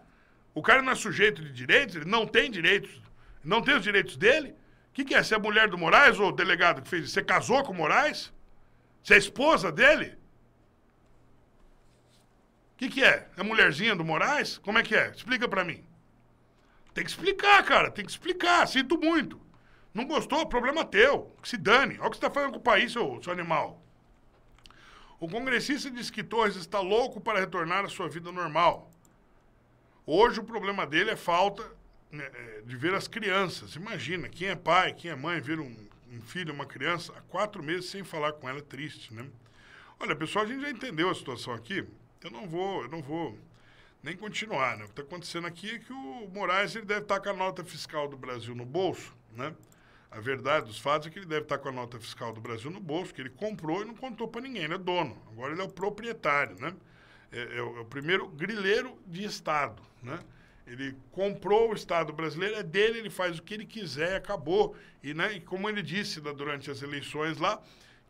O cara não é sujeito de direitos, ele não tem direitos, não tem os direitos dele. O que, que é? Você é mulher do Moraes ou o delegado que fez isso? Você casou com o Moraes? Você é esposa dele? O que, que é? É mulherzinha do Moraes? Como é que é? Explica para mim. Tem que explicar, cara. Tem que explicar. Sinto muito. Não gostou? Problema teu. Que se dane. Olha o que você tá fazendo com o país, seu, seu animal. O congressista diz que Torres está louco para retornar à sua vida normal. Hoje o problema dele é falta né, é, de ver as crianças. Imagina, quem é pai, quem é mãe, ver um, um filho, uma criança, há quatro meses sem falar com ela é triste, né? Olha, pessoal, a gente já entendeu a situação aqui. Eu não vou, eu não vou nem continuar, né? O que está acontecendo aqui é que o Moraes ele deve estar tá com a nota fiscal do Brasil no bolso, né? A verdade dos fatos é que ele deve estar com a nota fiscal do Brasil no bolso, que ele comprou e não contou para ninguém, ele é dono. Agora ele é o proprietário, né? É, é, o, é, o, primeiro grileiro de Estado, né? Ele comprou o Estado brasileiro, é dele, ele faz o que ele quiser, acabou. E, né, e como ele disse da, né, durante as eleições lá,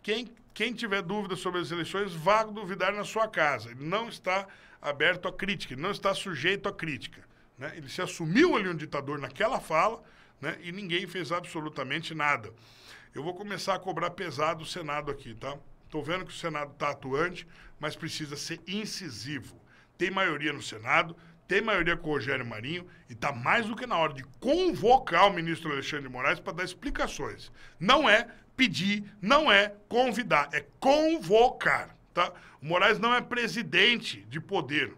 quem, quem tiver dúvida sobre as eleições, vá duvidar na sua casa. Ele não está aberto à crítica, ele não está sujeito à crítica. Né? Ele se assumiu ali um ditador naquela fala, né? E ninguém fez absolutamente nada. Eu vou começar a cobrar pesado o Senado aqui, tá? Estou vendo que o Senado está atuante, mas precisa ser incisivo. Tem maioria no Senado, tem maioria com o Rogério Marinho e está mais do que na hora de convocar o ministro Alexandre de Moraes para dar explicações. Não é pedir, não é convidar, é convocar. Tá? O Moraes não é presidente de poder.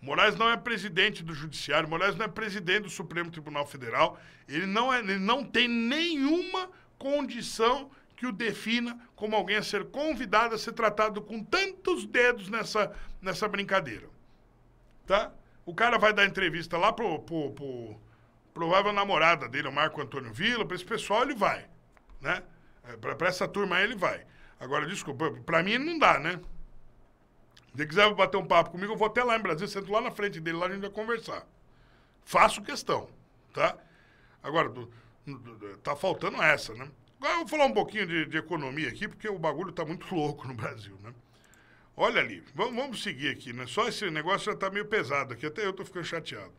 Moraes não é presidente do Judiciário, Moraes não é presidente do Supremo Tribunal Federal. Ele não, é, ele não tem nenhuma condição que o defina como alguém a ser convidado a ser tratado com tantos dedos nessa, nessa brincadeira. Tá? O cara vai dar entrevista lá pro, pro, pro provável namorada dele, o Marco Antônio Vila, para esse pessoal ele vai, né? É, para essa turma aí ele vai. Agora, desculpa, para mim não dá, né? Se quiser bater um papo comigo, eu vou até lá em Brasília, sento lá na frente dele, lá a gente vai conversar. Faço questão, tá? Agora, tá faltando essa, né? Agora eu vou falar um pouquinho de, de economia aqui, porque o bagulho tá muito louco no Brasil, né? Olha ali, vamos, vamos seguir aqui, né? Só esse negócio já tá meio pesado aqui, até eu tô ficando chateado.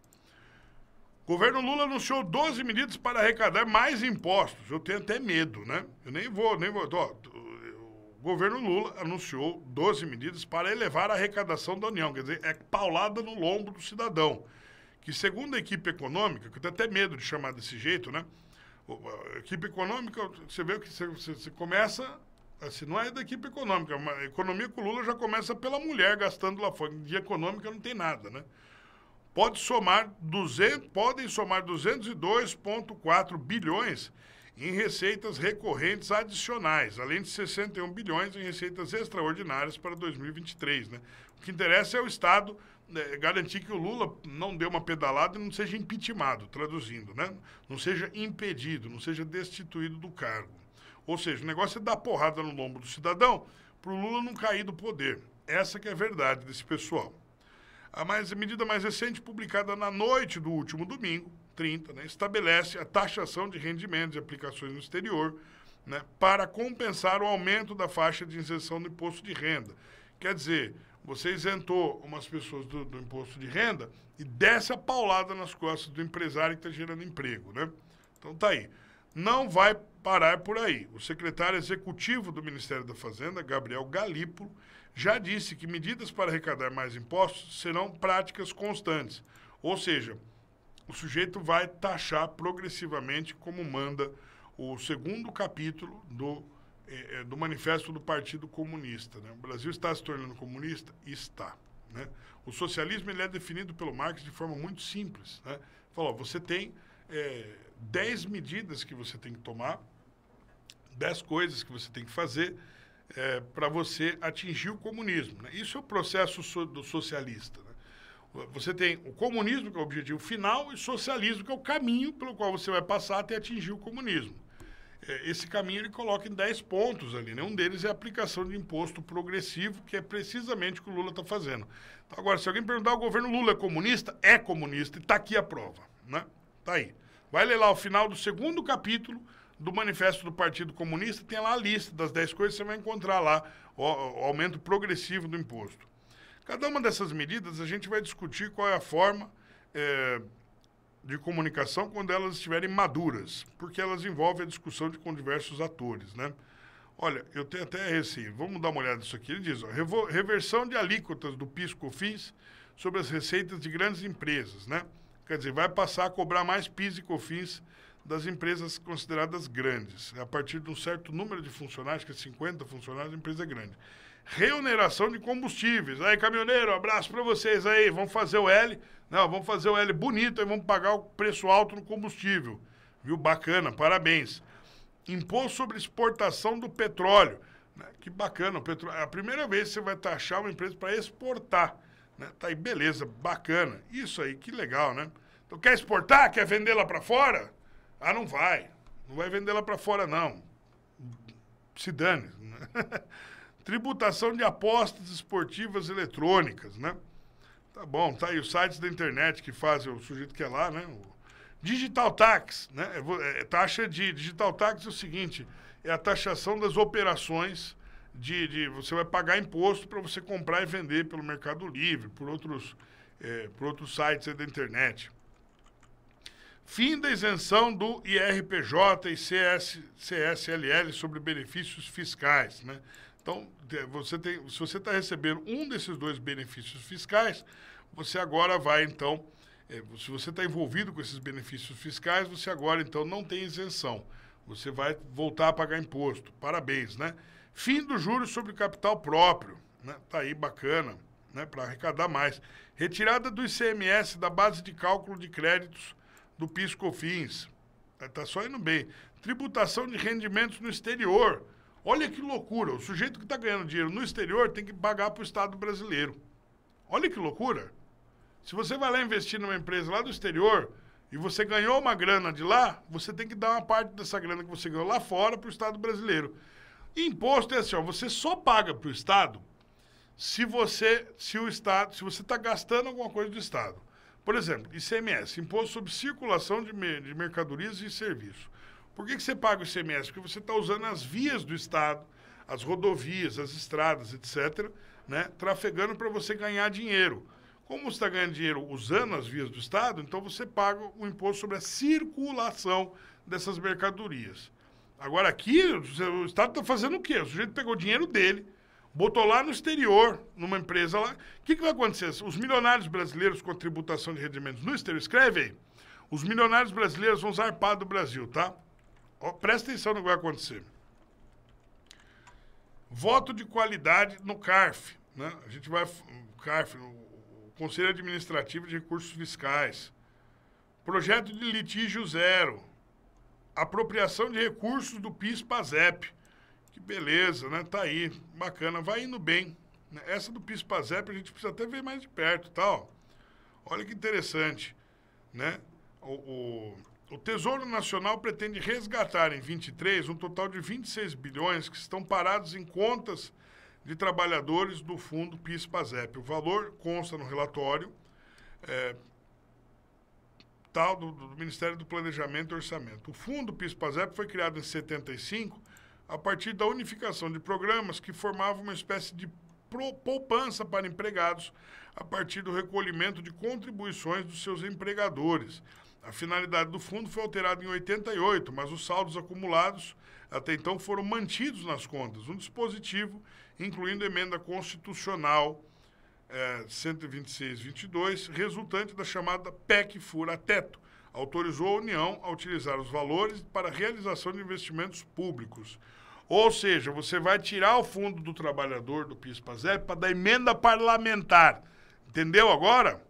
Governo Lula anunciou 12 medidas para arrecadar mais impostos. Eu tenho até medo, né? Eu nem vou, nem vou. Ó, governo Lula anunciou 12 medidas para elevar a arrecadação da União. Quer dizer, é paulada no lombo do cidadão. Que, segundo a equipe econômica, que eu tenho até medo de chamar desse jeito, né? A equipe econômica, você vê que você, você começa. Assim, não é da equipe econômica. É a economia com o Lula já começa pela mulher gastando lá fora. De econômica não tem nada, né? Pode somar 200, podem somar 202,4 bilhões em receitas recorrentes adicionais, além de 61 bilhões em receitas extraordinárias para 2023. Né? O que interessa é o Estado né, garantir que o Lula não dê uma pedalada e não seja impeachmentado, traduzindo, né? não seja impedido, não seja destituído do cargo. Ou seja, o negócio é dar porrada no lombo do cidadão para o Lula não cair do poder. Essa que é a verdade desse pessoal. A mais, a medida mais recente, publicada na noite do último domingo, 30, né, estabelece a taxação de rendimentos e aplicações no exterior né, para compensar o aumento da faixa de isenção do imposto de renda. Quer dizer, você isentou umas pessoas do, do imposto de renda e desce a paulada nas costas do empresário que está gerando emprego. Né? Então tá aí. Não vai parar por aí. O secretário executivo do Ministério da Fazenda, Gabriel Galípolo, já disse que medidas para arrecadar mais impostos serão práticas constantes. Ou seja, o sujeito vai taxar progressivamente como manda o segundo capítulo do, eh, eh, do manifesto do Partido Comunista. Né? O Brasil está se tornando comunista? Está. Né? O socialismo ele é definido pelo Marx de forma muito simples. Né? você tem eh, 10 medidas que você tem que tomar, 10 coisas que você tem que fazer eh, para você atingir o comunismo. Né? Isso é o processo so do socialista. Né? Você tem o comunismo, que é o objetivo final, e o socialismo, que é o caminho pelo qual você vai passar até atingir o comunismo. É, esse caminho ele coloca em 10 pontos ali, né? Um deles é a aplicação de imposto progressivo, que é precisamente o que o Lula está fazendo. Então, agora, se alguém perguntar, o governo Lula é comunista? É comunista, e está aqui a prova, né? Está aí. Vai ler lá o final do segundo capítulo do Manifesto do Partido Comunista, tem lá a lista das 10 coisas, você vai encontrar lá o, o aumento progressivo do imposto. Cada uma dessas medidas a gente vai discutir qual é a forma é, de comunicação quando elas estiverem maduras, porque elas envolvem a discussão de, com diversos atores, né? Olha, eu tenho até esse, vamos dar uma olhada nisso aqui, ele diz, ó, reversão de alíquotas do PIS-COFINS sobre as receitas de grandes empresas, né? Quer dizer, vai passar a cobrar mais PIS e COFINS das empresas consideradas grandes, a partir de um certo número de funcionários, que é 50 funcionários, a empresa é grande reoneração de combustíveis. Aí, caminhoneiro, abraço para vocês aí. Vamos fazer o L. Não, vamos fazer o L bonito e vamos pagar o preço alto no combustível. Viu? Bacana, parabéns. Imposto sobre exportação do petróleo. Né? Que bacana, o petróleo. É a primeira vez que você vai taxar uma empresa para exportar. Né? Tá aí, beleza, bacana. Isso aí, que legal, né? Então, quer exportar? Quer vender lá para fora? Ah, não vai. Não vai vender lá para fora, não. Se dane. Tributação de apostas esportivas eletrônicas, né? Tá bom, tá aí os sites da internet que fazem, o sujeito que é lá, né? O digital tax, né? É, é, taxa de digital tax é o seguinte, é a taxação das operações de, de você vai pagar imposto para você comprar e vender pelo Mercado Livre, por outros, é, por outros sites da internet. Fim da isenção do IRPJ e CS, CSLL sobre benefícios fiscais, né? Então, você tem, se você está recebendo um desses dois benefícios fiscais, você agora vai, então, é, se você está envolvido com esses benefícios fiscais, você agora, então, não tem isenção. Você vai voltar a pagar imposto. Parabéns, né? Fim do juros sobre capital próprio. Né? Tá aí, bacana, né? Para arrecadar mais. Retirada do ICMS da base de cálculo de créditos do PIS-COFINS. está tá só indo bem. Tributação de rendimentos no exterior Olha que loucura. O sujeito que está ganhando dinheiro no exterior tem que pagar para o Estado brasileiro. Olha que loucura. Se você vai lá investir numa empresa lá do exterior e você ganhou uma grana de lá, você tem que dar uma parte dessa grana que você ganhou lá fora para o Estado brasileiro. E imposto é assim, ó, você só paga para o Estado se você se o Estado, se você está gastando alguma coisa do Estado. Por exemplo, ICMS, Imposto sobre Circulação de, de Mercadorias e Serviços. Por que, que você paga o ICMS? Porque você está usando as vias do Estado, as rodovias, as estradas, etc., né, trafegando para você ganhar dinheiro. Como você está ganhando dinheiro usando as vias do Estado, então você paga o imposto sobre a circulação dessas mercadorias. Agora aqui, o Estado está fazendo o quê? O sujeito pegou o dinheiro dele, botou lá no exterior, numa empresa lá. O que, que vai acontecer? Os milionários brasileiros com a tributação de rendimentos no exterior, escreve aí. Os milionários brasileiros vão zarpar do Brasil, tá? presta atenção no que vai acontecer. Voto de qualidade no CARF. Né? A gente vai. O CARF, no Conselho Administrativo de Recursos Fiscais. Projeto de litígio zero. Apropriação de recursos do PIS-PASEP. Que beleza, né? Tá aí. Bacana. Vai indo bem. Né? Essa do PIS-PASEP a gente precisa até ver mais de perto, tal. Tá, Olha que interessante, né? O, o, o Tesouro Nacional pretende resgatar em 23 um total de 26 bilhões que estão parados em contas de trabalhadores do fundo PIS-PASEP. O valor consta no relatório é, tal do, do, Ministério do Planejamento e Orçamento. O fundo PIS-PASEP foi criado em 75 a partir da unificação de programas que formavam uma espécie de poupança para empregados a partir do recolhimento de contribuições dos seus empregadores. A finalidade do fundo foi alterada em 88, mas os saldos acumulados até então foram mantidos nas contas. Um dispositivo, incluindo emenda constitucional é, eh, 126-22, resultante da chamada PEC Fura Teto, autorizou a União a utilizar os valores para a realização de investimentos públicos. Ou seja, você vai tirar o fundo do trabalhador do PIS-PASEP para da emenda parlamentar. Entendeu agora?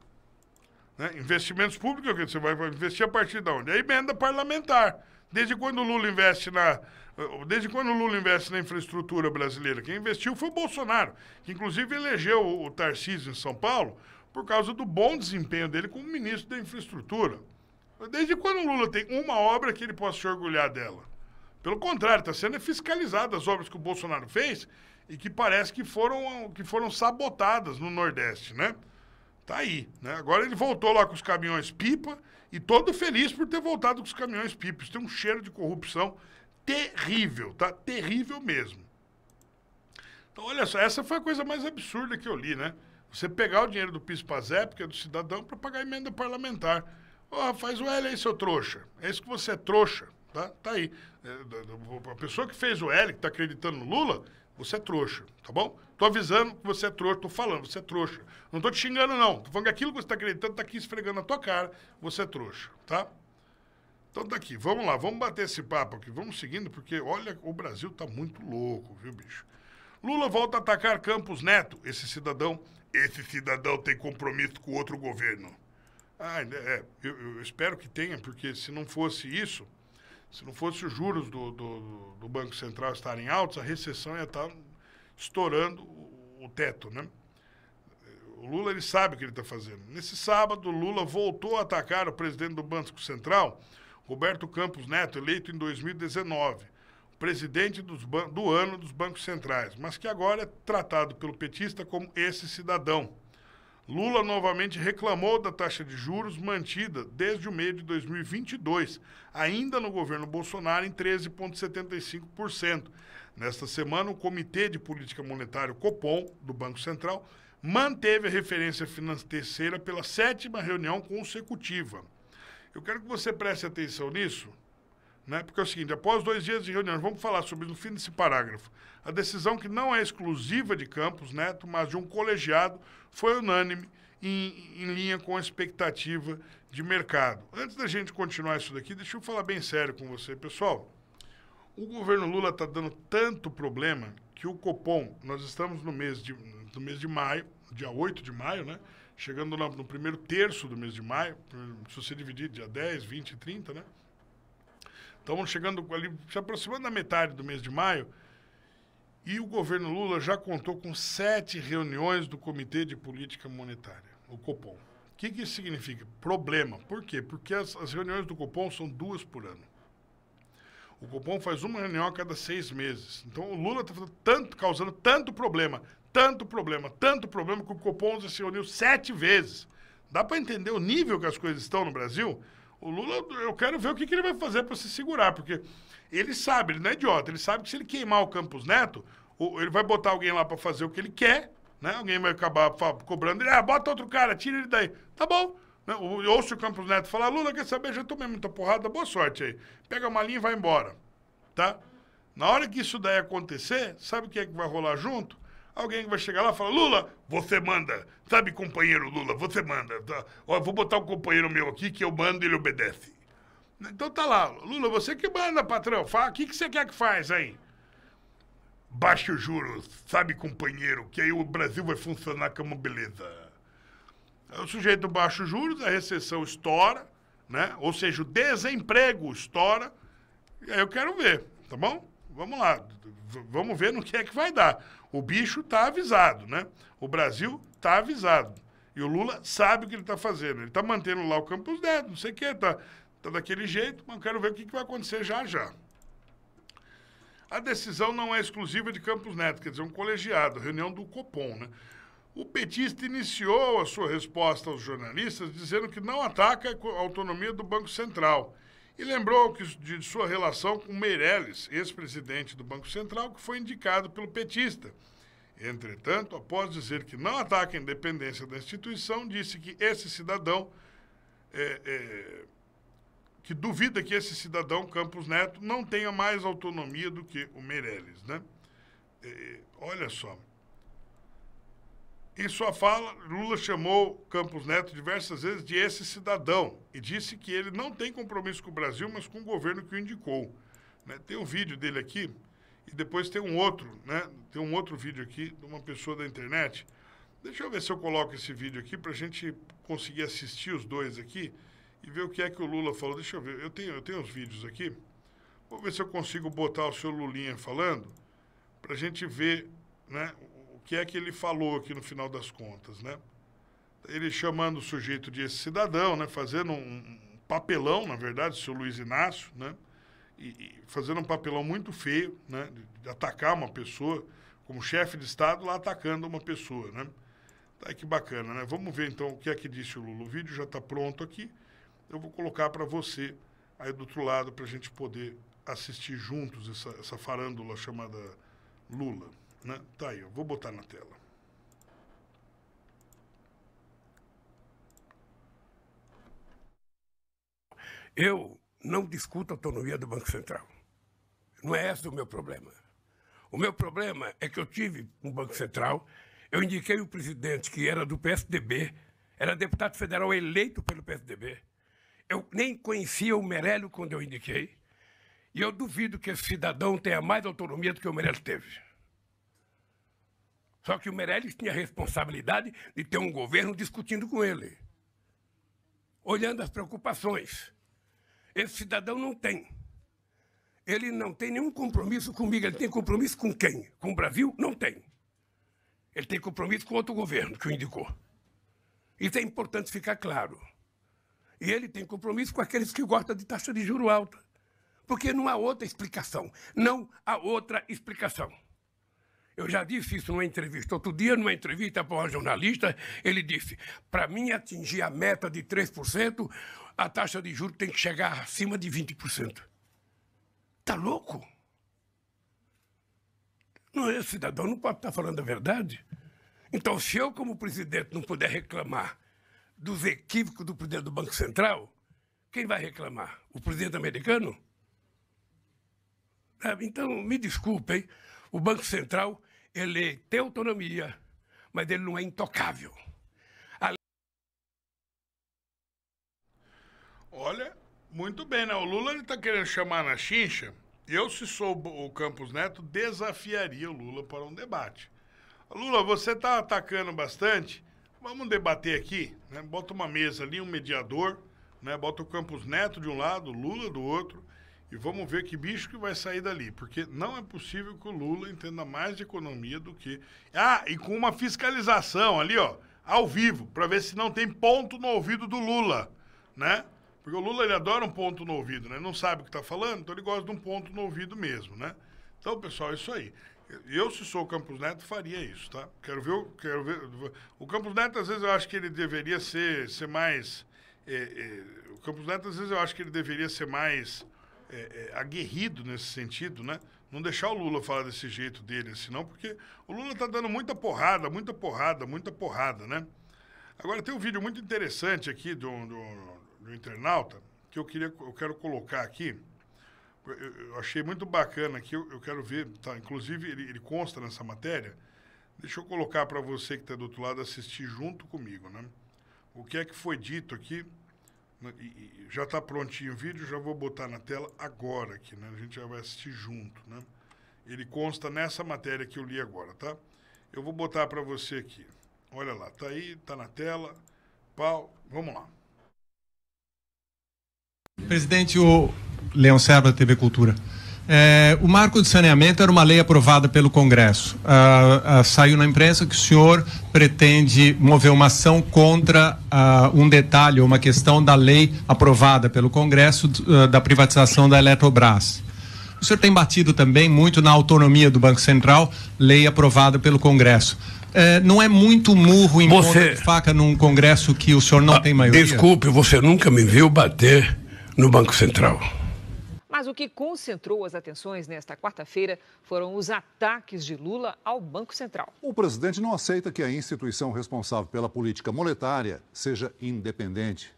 Né? Investimentos públicos, que você vai investir a partir de onde? É emenda parlamentar. Desde quando o Lula investe na. Desde quando o Lula investe na infraestrutura brasileira? Quem investiu foi o Bolsonaro, que inclusive elegeu o, o Tarcísio em São Paulo por causa do bom desempenho dele como ministro da infraestrutura. Desde quando o Lula tem uma obra que ele possa se orgulhar dela? Pelo contrário, está sendo fiscalizada as obras que o Bolsonaro fez e que parece que foram, que foram sabotadas no Nordeste, né? Tá aí, né? Agora ele voltou lá com os caminhões pipa e todo feliz por ter voltado com os caminhões pipa. Isso tem um cheiro de corrupção terrível, tá? Terrível mesmo. Então, olha só, essa foi a coisa mais absurda que eu li, né? Você pegar o dinheiro do PIS-PASEP, que é do cidadão, para pagar emenda parlamentar. Oh, faz o L aí, é seu trouxa. É isso que você é trouxa. Tá, tá aí. É, a pessoa que fez o L, que tá acreditando no Lula, você é trouxa, tá bom? Tô avisando que você é trouxa, tô falando, você é trouxa. Não tô te xingando, não. Tô falando que aquilo que você tá acreditando tá aqui esfregando na tua cara, você é trouxa, tá? Então daqui, tá vamos lá, vamos bater esse papo aqui, vamos seguindo, porque olha, o Brasil tá muito louco, viu, bicho? Lula volta a atacar Campos Neto, esse cidadão, esse cidadão tem compromisso com outro governo. Ah, é, eu, eu espero que tenha, porque se não fosse isso, se não fosse os juros do, do, do Banco Central estarem altos, a recessão ia estar tá estourando o, o teto, né? O Lula ele sabe o que ele está fazendo. Nesse sábado, Lula voltou a atacar o presidente do Banco Central, Roberto Campos Neto, eleito em 2019, presidente do ano dos bancos centrais, mas que agora é tratado pelo petista como esse cidadão. Lula novamente reclamou da taxa de juros mantida desde o meio de 2022, ainda no governo Bolsonaro, em 13,75%. Nesta semana, o Comitê de Política Monetária, COPOM, do Banco Central, manteve a referência financeira pela sétima reunião consecutiva. Eu quero que você preste atenção nisso, né? Porque é o seguinte, após dois dias de reunião, vamos falar sobre no fim desse parágrafo. A decisão que não é exclusiva de Campos Neto, né, mas de um colegiado, foi unânime em, em linha com a expectativa de mercado. Antes da gente continuar isso daqui, deixa eu falar bem sério com você, pessoal. O governo Lula está dando tanto problema que o Copom, nós estamos no mês de, no mês de maio, dia 8 de maio, né? Chegando no, no primeiro terço do mês de maio, se você dividir dia 10, 20, 30, né? Estamos chegando ali, se aproximando da metade do mês de maio. E o governo Lula já contou com sete reuniões do Comitê de Política Monetária, o Copom. O que, que isso significa? Problema. Por quê? Porque as, as reuniões do Copom são duas por ano. O Copom faz uma reunião a cada seis meses. Então o Lula está tanto, causando tanto problema, tanto problema, tanto problema, que o Copom se reuniu sete vezes. Dá para entender o nível que as coisas estão no Brasil? O Lula, eu quero ver o que, que ele vai fazer para se segurar, porque ele sabe, ele não é idiota, ele sabe que se ele queimar o Campos Neto, ele vai botar alguém lá para fazer o que ele quer, né? Alguém vai acabar cobrando ele, ah, bota outro cara, tira ele daí. Tá bom. Né? Ou se o Campos Neto falar, Lula, quer saber? Já tomei muita porrada, boa sorte aí. Pega uma linha e vai embora. Tá? Na hora que isso daí acontecer, sabe o que é que vai rolar junto? alguém vai chegar lá e falar: Lula, você manda. Sabe, companheiro Lula, você manda. Tá? Ó, vou botar um companheiro meu aqui que eu mando e ele obedece. Então tá lá, Lula, você que manda, patrão. O que, que você quer que faz aí? Baixa os juros, sabe, companheiro, que aí o Brasil vai funcionar como beleza. O sujeito baixa os juros, a recessão estoura, né? Ou seja, o desemprego estoura. Eu quero ver, tá bom? Vamos lá, vamos ver no que é que vai dar. O bicho está avisado, né? O Brasil está avisado. E o Lula sabe o que ele está fazendo. Ele está mantendo lá o Campos Neto, não sei o quê, está tá daquele jeito, mas quero ver o que, que vai acontecer já já. A decisão não é exclusiva de Campos Neto, quer dizer, um colegiado, reunião do Copom, né? O petista iniciou a sua resposta aos jornalistas dizendo que não ataca a autonomia do Banco Central e lembrou que, de sua relação com Meirelles, ex-presidente do Banco Central, que foi indicado pelo petista. Entretanto, após dizer que não ataca a independência da instituição, disse que esse cidadão, é, é, que duvida que esse cidadão, Campos Neto, não tenha mais autonomia do que o Meirelles. Né? É, olha só, em sua fala, Lula chamou Campos Neto diversas vezes de esse cidadão e disse que ele não tem compromisso com o Brasil, mas com o governo que o indicou. Né? Tem um vídeo dele aqui e depois tem um outro, né? Tem um outro vídeo aqui de uma pessoa da internet. Deixa eu ver se eu coloco esse vídeo aqui para a gente conseguir assistir os dois aqui e ver o que é que o Lula falou. Deixa eu ver, eu tenho, eu tenho os vídeos aqui. Vou ver se eu consigo botar o seu Lulinha falando para a gente ver né, que é que ele falou aqui no final das contas, né? Ele chamando o sujeito de esse cidadão, né? Fazendo um papelão, na verdade, seu Luiz Inácio, né? E, e fazendo um papelão muito feio, né? De atacar uma pessoa como chefe de Estado lá atacando uma pessoa, né? Tá, que bacana, né? Vamos ver então o que é que disse o Lula. O vídeo já está pronto aqui. Eu vou colocar para você aí do outro lado para a gente poder assistir juntos essa, essa farândula chamada Lula. Né? Tá aí, eu vou botar na tela. Eu não discuto a autonomia do Banco Central. Não é esse o meu problema. O meu problema é que eu tive um Banco Central, eu indiquei o presidente que era do PSDB, era deputado federal eleito pelo PSDB. Eu nem conhecia o Merélio quando eu indiquei. E eu duvido que esse cidadão tenha mais autonomia do que o Merélio teve. Só que o Meirelles tinha a responsabilidade de ter um governo discutindo com ele, olhando as preocupações. Esse cidadão não tem. Ele não tem nenhum compromisso comigo. Ele tem compromisso com quem? Com o Brasil? Não tem. Ele tem compromisso com outro governo que o indicou. Isso é importante ficar claro. E ele tem compromisso com aqueles que gostam de taxa de juro alta. Porque não há outra explicação. Não há outra explicação. Eu já disse isso numa entrevista. Outro dia, numa entrevista para uma jornalista, ele disse: para mim atingir a meta de 3%, a taxa de juros tem que chegar acima de 20%. Tá louco? Não, esse é, cidadão não pode estar tá falando a verdade. Então, se eu, como presidente, não puder reclamar dos equívocos do presidente do Banco Central, quem vai reclamar? O presidente americano? Ah, então, me desculpem, o Banco Central ele tem autonomia, mas ele não é intocável. A... Olha, muito bem, né? O Lula ele tá querendo chamar na chincha. Eu, se sou o Campos Neto, desafiaria o Lula para um debate. Lula, você está atacando bastante. Vamos debater aqui, né? Bota uma mesa ali, um mediador, né? Bota o Campos Neto de um lado, Lula do outro. E vamos ver que bicho que vai sair dali, porque não é possível que o Lula entenda mais de economia do que. Ah, e com uma fiscalização ali, ó, ao vivo, para ver se não tem ponto no ouvido do Lula, né? Porque o Lula ele adora um ponto no ouvido, né? Ele não sabe o que está falando, então ele gosta de um ponto no ouvido mesmo, né? Então, pessoal, é isso aí. Eu, se sou o Campos Neto, faria isso, tá? Quero ver, quero ver. O Campos Neto, às vezes, eu acho que ele deveria ser, ser mais. É, é, o Campos Neto, às vezes, eu acho que ele deveria ser mais é, é, aguerrido nesse sentido, né? Não deixar o Lula falar desse jeito dele, senão, assim, porque o Lula está dando muita porrada, muita porrada, muita porrada, né? Agora tem um vídeo muito interessante aqui do, do, do internauta que eu queria, eu quero colocar aqui. Eu, achei muito bacana aqui, eu, eu quero ver, tá? Inclusive ele, ele consta nessa matéria. Deixa eu colocar para você que está do outro lado assistir junto comigo, né? O que é que foi dito aqui? Né? E, e já está prontinho o vídeo, já vou botar na tela agora aqui, né? A gente já vai assistir junto, né? Ele consta nessa matéria que eu li agora, tá? Eu vou botar para você aqui. Olha lá, tá aí, tá na tela. Pau, vamos lá. Presidente, o Leão Serra, da TV Cultura. É, o marco de saneamento era uma lei aprovada pelo Congresso. Ah, ah, saiu na imprensa que o senhor pretende mover uma ação contra ah, um detalhe, uma questão da lei aprovada pelo Congresso ah, da privatização da Eletrobras. O senhor tem batido também muito na autonomia do Banco Central, lei aprovada pelo Congresso. É, não é muito murro em você... de faca num Congresso que o senhor não ah, tem maioria? Desculpe, você nunca me viu bater no Banco Central. Mas o que concentrou as atenções nesta quarta-feira foram os ataques de Lula ao Banco Central. O presidente não aceita que a instituição responsável pela política monetária seja independente.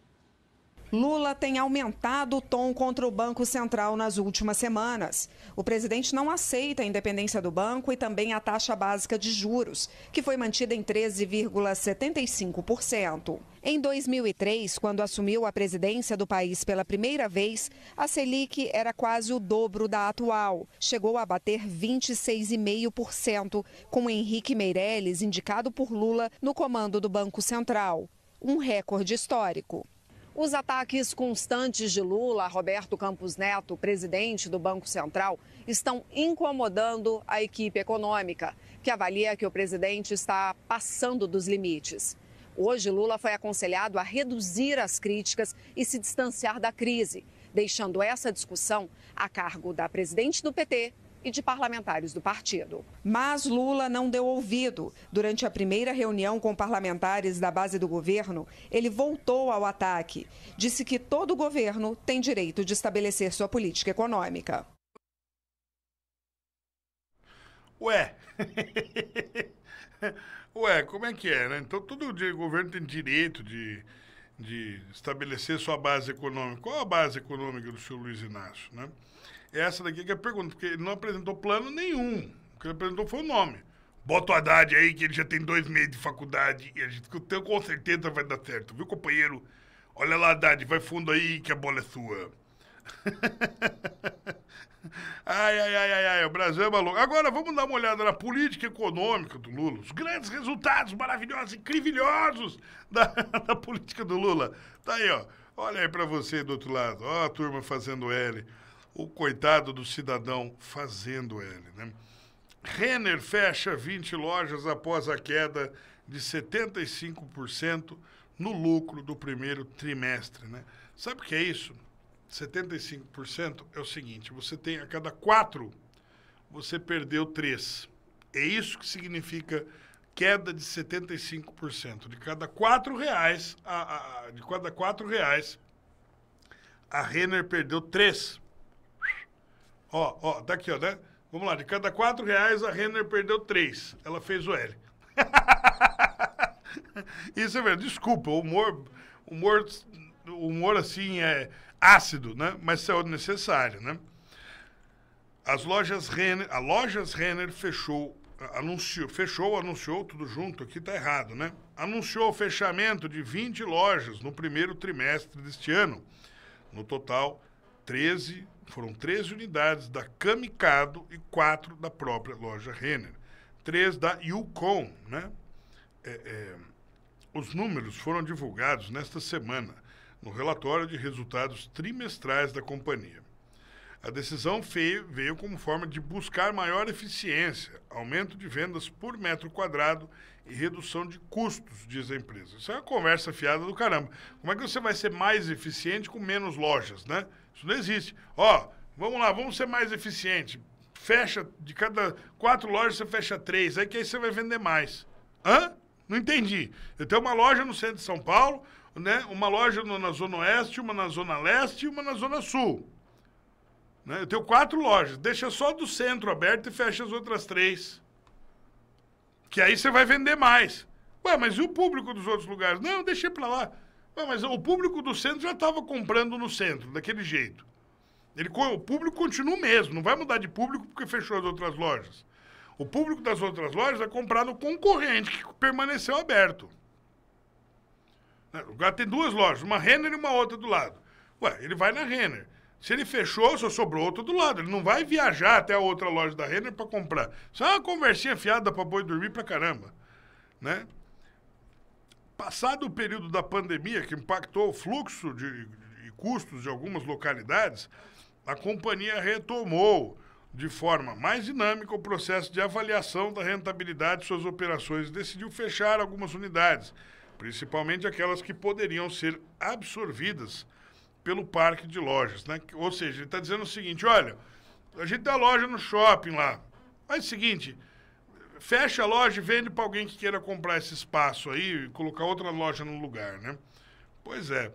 Lula tem aumentado o tom contra o Banco Central nas últimas semanas. O presidente não aceita a independência do banco e também a taxa básica de juros, que foi mantida em 13,75%. Em 2003, quando assumiu a presidência do país pela primeira vez, a Selic era quase o dobro da atual. Chegou a bater 26,5%, com Henrique Meirelles indicado por Lula no comando do Banco Central. Um recorde histórico. Os ataques constantes de Lula a Roberto Campos Neto, presidente do Banco Central, estão incomodando a equipe econômica, que avalia que o presidente está passando dos limites. Hoje, Lula foi aconselhado a reduzir as críticas e se distanciar da crise, deixando essa discussão a cargo da presidente do PT, e de parlamentares do partido. Mas Lula não deu ouvido. Durante a primeira reunião com parlamentares da base do governo, ele voltou ao ataque. Disse que todo governo tem direito de estabelecer sua política econômica. Ué. Ué, como é que é, né? Então todo dia o governo tem direito de, de estabelecer sua base econômica. Qual a base econômica do senhor Luiz Inácio, né? Essa daqui que é a pergunta, porque ele não apresentou plano nenhum. O que ele apresentou foi o nome. Bota o Haddad aí, que ele já tem dois meses de faculdade e a gente discutiu, com certeza vai dar certo, viu, companheiro? Olha lá, Haddad, vai fundo aí que a bola é sua. ai, ai, ai, ai, ai, o Brasil é maluco. Agora vamos dar uma olhada na política econômica do Lula. Os grandes resultados maravilhosos, incríveis da, da política do Lula. Tá aí, ó. Olha aí pra você do outro lado. Ó, a turma fazendo L o coitado do cidadão fazendo ele. Né? Renner fecha 20 lojas após a queda de 75% no lucro do primeiro trimestre. Né? Sabe o que é isso? 75% é o seguinte: você tem a cada quatro, você perdeu três. É isso que significa queda de 75%. De cada quatro reais, a, a, de cada quatro reais, a Renner perdeu três. Ó, ó, tá aqui, ó, né? Vamos lá, de cada quatro reais a Renner perdeu três. Ela fez o L. Isso é verdade. Desculpa, o humor, humor, humor assim é ácido, né? Mas é o necessário, né? As lojas Renner, a lojas Renner fechou, anunciou, fechou, anunciou tudo junto, aqui tá errado, né? Anunciou o fechamento de 20 lojas no primeiro trimestre deste ano. No total, 13 foram 13 unidades da Kamikado e 4 da própria loja Renner. 3 da Yukon, né? É, é, os números foram divulgados nesta semana no relatório de resultados trimestrais da companhia. A decisão veio como forma de buscar maior eficiência, aumento de vendas por metro quadrado e redução de custos, diz a empresa. Isso é uma conversa fiada do caramba. Como é que você vai ser mais eficiente com menos lojas, né? Isso não existe. Ó, vamos lá, vamos ser mais eficientes Fecha, de cada quatro lojas você fecha três, aí que aí você vai vender mais. Hã? Não entendi. Eu tenho uma loja no centro de São Paulo, né? Uma loja na Zona Oeste, uma na Zona Leste e uma na Zona Sul. Né? Eu tenho quatro lojas. Deixa só do centro aberto e fecha as outras três. Que aí você vai vender mais. Ué, mas e o público dos outros lugares? Não, deixei pra lá mas o público do centro já estava comprando no centro, daquele jeito. Ele, o público continua o mesmo, não vai mudar de público porque fechou as outras lojas. O público das outras lojas vai é comprar no concorrente que permaneceu aberto. Né, o gato tem duas lojas, uma Renner e uma outra do lado. Ué, ele vai na Renner. Se ele fechou, só sobrou outra do lado. Ele não vai viajar até a outra loja da Renner para comprar. Só é uma conversinha fiada para boi dormir para caramba, né? Passado o período da pandemia, que impactou o fluxo de, de custos de algumas localidades, a companhia retomou de forma mais dinâmica o processo de avaliação da rentabilidade de suas operações e decidiu fechar algumas unidades, principalmente aquelas que poderiam ser absorvidas pelo parque de lojas. Né? Ou seja, ele está dizendo o seguinte: olha, a gente tem a loja no shopping lá, mas é o seguinte, fecha a loja e vende para alguém que queira comprar esse espaço aí e colocar outra loja no lugar, né? Pois é.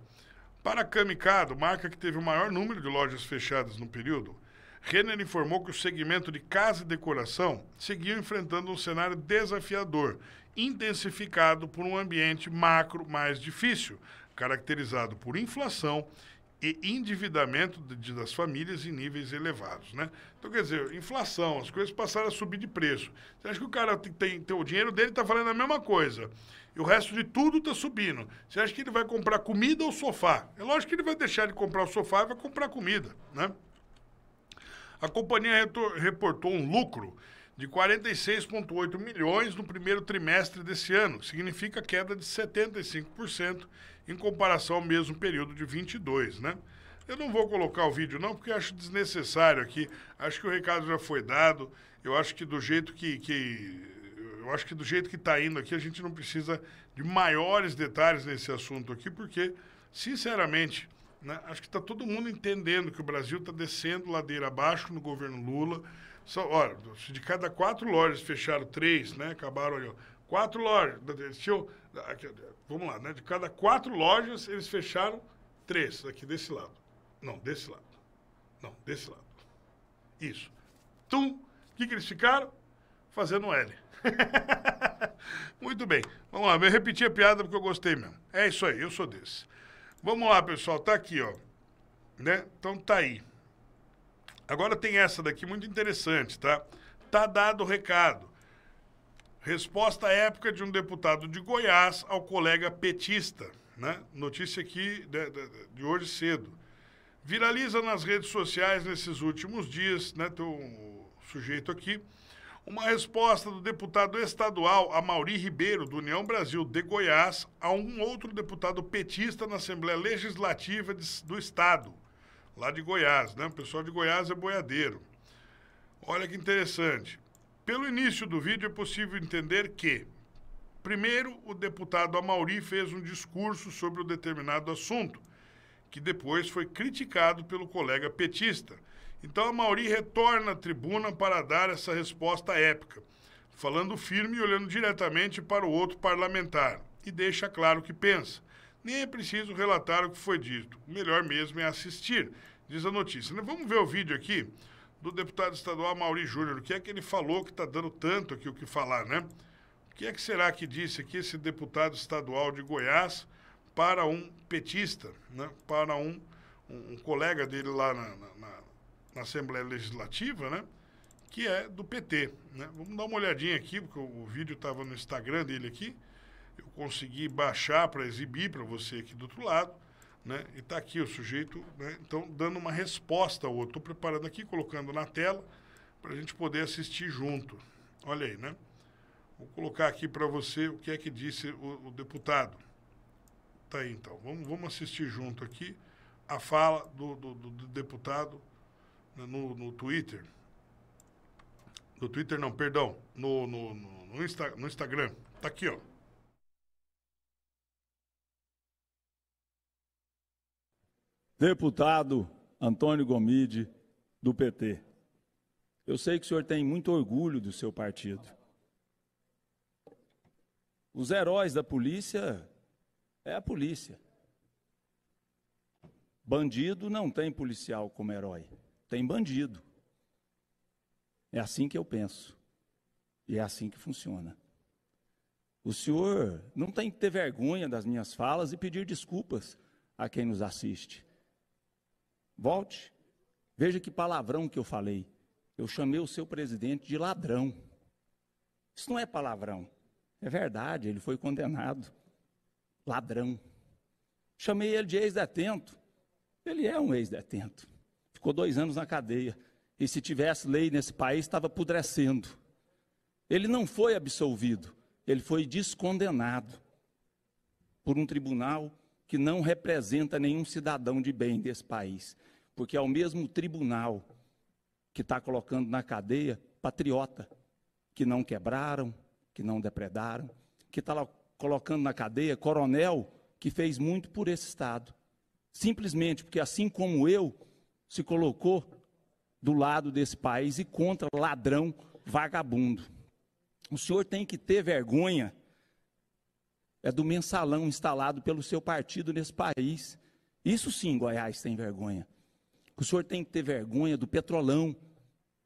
Para a Camicado, marca que teve o maior número de lojas fechadas no período, Renner informou que o segmento de casa e decoração seguiu enfrentando um cenário desafiador, intensificado por um ambiente macro mais difícil, caracterizado por inflação e endividamento de, de, das famílias em níveis elevados, né? Então, quer dizer, inflação, as coisas passaram a subir de preço. Você acha que o cara tem, tem, tem o dinheiro dele está falando a mesma coisa e o resto de tudo está subindo. Você acha que ele vai comprar comida ou sofá? É lógico que ele vai deixar de comprar o sofá e vai comprar comida, né? A companhia reportou um lucro de 46,8 milhões no primeiro trimestre desse ano, significa queda de 75% em comparação ao mesmo período de 22, né? Eu não vou colocar o vídeo não, porque acho desnecessário aqui. Acho que o recado já foi dado. Eu acho que do jeito que, que eu acho que do jeito que está indo aqui, a gente não precisa de maiores detalhes nesse assunto aqui, porque, sinceramente, né? Acho que está todo mundo entendendo que o Brasil está descendo ladeira abaixo no governo Lula. Só, olha, de cada quatro lojas fecharam três, né? Acabaram, olha, quatro lojas. eu, aqui, vamos lá, né? De cada quatro lojas, eles fecharam três, aqui desse lado. Não, desse lado. Não, desse lado. Isso. Tum! O que, que eles ficaram? Fazendo um L. Muito bem. Vamos lá, eu repeti a piada porque eu gostei mesmo. É isso aí, eu sou desse. Vamos lá, pessoal, tá aqui, ó. Né? Então tá aí. Agora tem essa daqui muito interessante, tá? Tá dado o recado. Resposta à época de um deputado de Goiás ao colega petista, né? Notícia aqui de, de, de hoje cedo. Viraliza nas redes sociais nesses últimos dias, né? Tem um sujeito aqui uma resposta do deputado estadual Amauri Ribeiro, do União Brasil de Goiás, a um outro deputado petista na Assembleia Legislativa de, do Estado, lá de Goiás, né? O pessoal de Goiás é boiadeiro. Olha que interessante. Pelo início do vídeo é possível entender que, primeiro, o deputado Amauri fez um discurso sobre um determinado assunto, que depois foi criticado pelo colega petista então a Mauri retorna à tribuna para dar essa resposta épica, falando firme e olhando diretamente para o outro parlamentar, e deixa claro o que pensa. Nem é preciso relatar o que foi dito, o melhor mesmo é assistir, diz a notícia. Né, vamos ver o vídeo aqui do deputado estadual Mauri Júnior, o que é que ele falou que está dando tanto aqui o que falar, né? O que é que será que disse aqui esse deputado estadual de Goiás para um petista, né? para um, um, um colega dele lá na, na, na Assembleia Legislativa, né? Que é do PT. Né? Vamos dar uma olhadinha aqui, porque o, vídeo estava no Instagram dele aqui. Eu consegui baixar para exibir para você aqui do outro lado. Né? E está aqui o sujeito, né? então, dando uma resposta ao outro. Estou preparando aqui, colocando na tela, para a gente poder assistir junto. Olha aí, né? Vou colocar aqui para você o que é que disse o, o deputado. Tá aí, então. Vamos, vamos assistir junto aqui a fala do, do, do deputado no, no Twitter. No Twitter não, perdão. No, no, no, no, Insta, no Instagram. Tá aqui, ó. Deputado Antônio Gomide, do PT. Eu sei que o senhor tem muito orgulho do seu partido. Os heróis da polícia é a polícia. Bandido não tem policial como herói tem bandido. É assim que eu penso. E é assim que funciona. O senhor não tem que ter vergonha das minhas falas e pedir desculpas a quem nos assiste. Volte, veja que palavrão que eu falei. Eu chamei o seu presidente de ladrão. Isso não é palavrão. É verdade, ele foi condenado. Ladrão. Chamei ele de ex-detento. Ele é um ex-detento ficou dois anos na cadeia. E se tivesse lei nesse país, estava apodrecendo. Ele não foi absolvido, ele foi descondenado por um tribunal que não representa nenhum cidadão de bem desse país. Porque é o mesmo tribunal que está colocando na cadeia patriota, que não quebraram, que não depredaram, que está colocando na cadeia coronel que fez muito por esse Estado. Simplesmente porque, assim como eu, se colocou do lado desse país e contra ladrão vagabundo. O senhor tem que ter vergonha é do mensalão instalado pelo seu partido nesse país. Isso sim, Goiás tem vergonha. O senhor tem que ter vergonha do petrolão,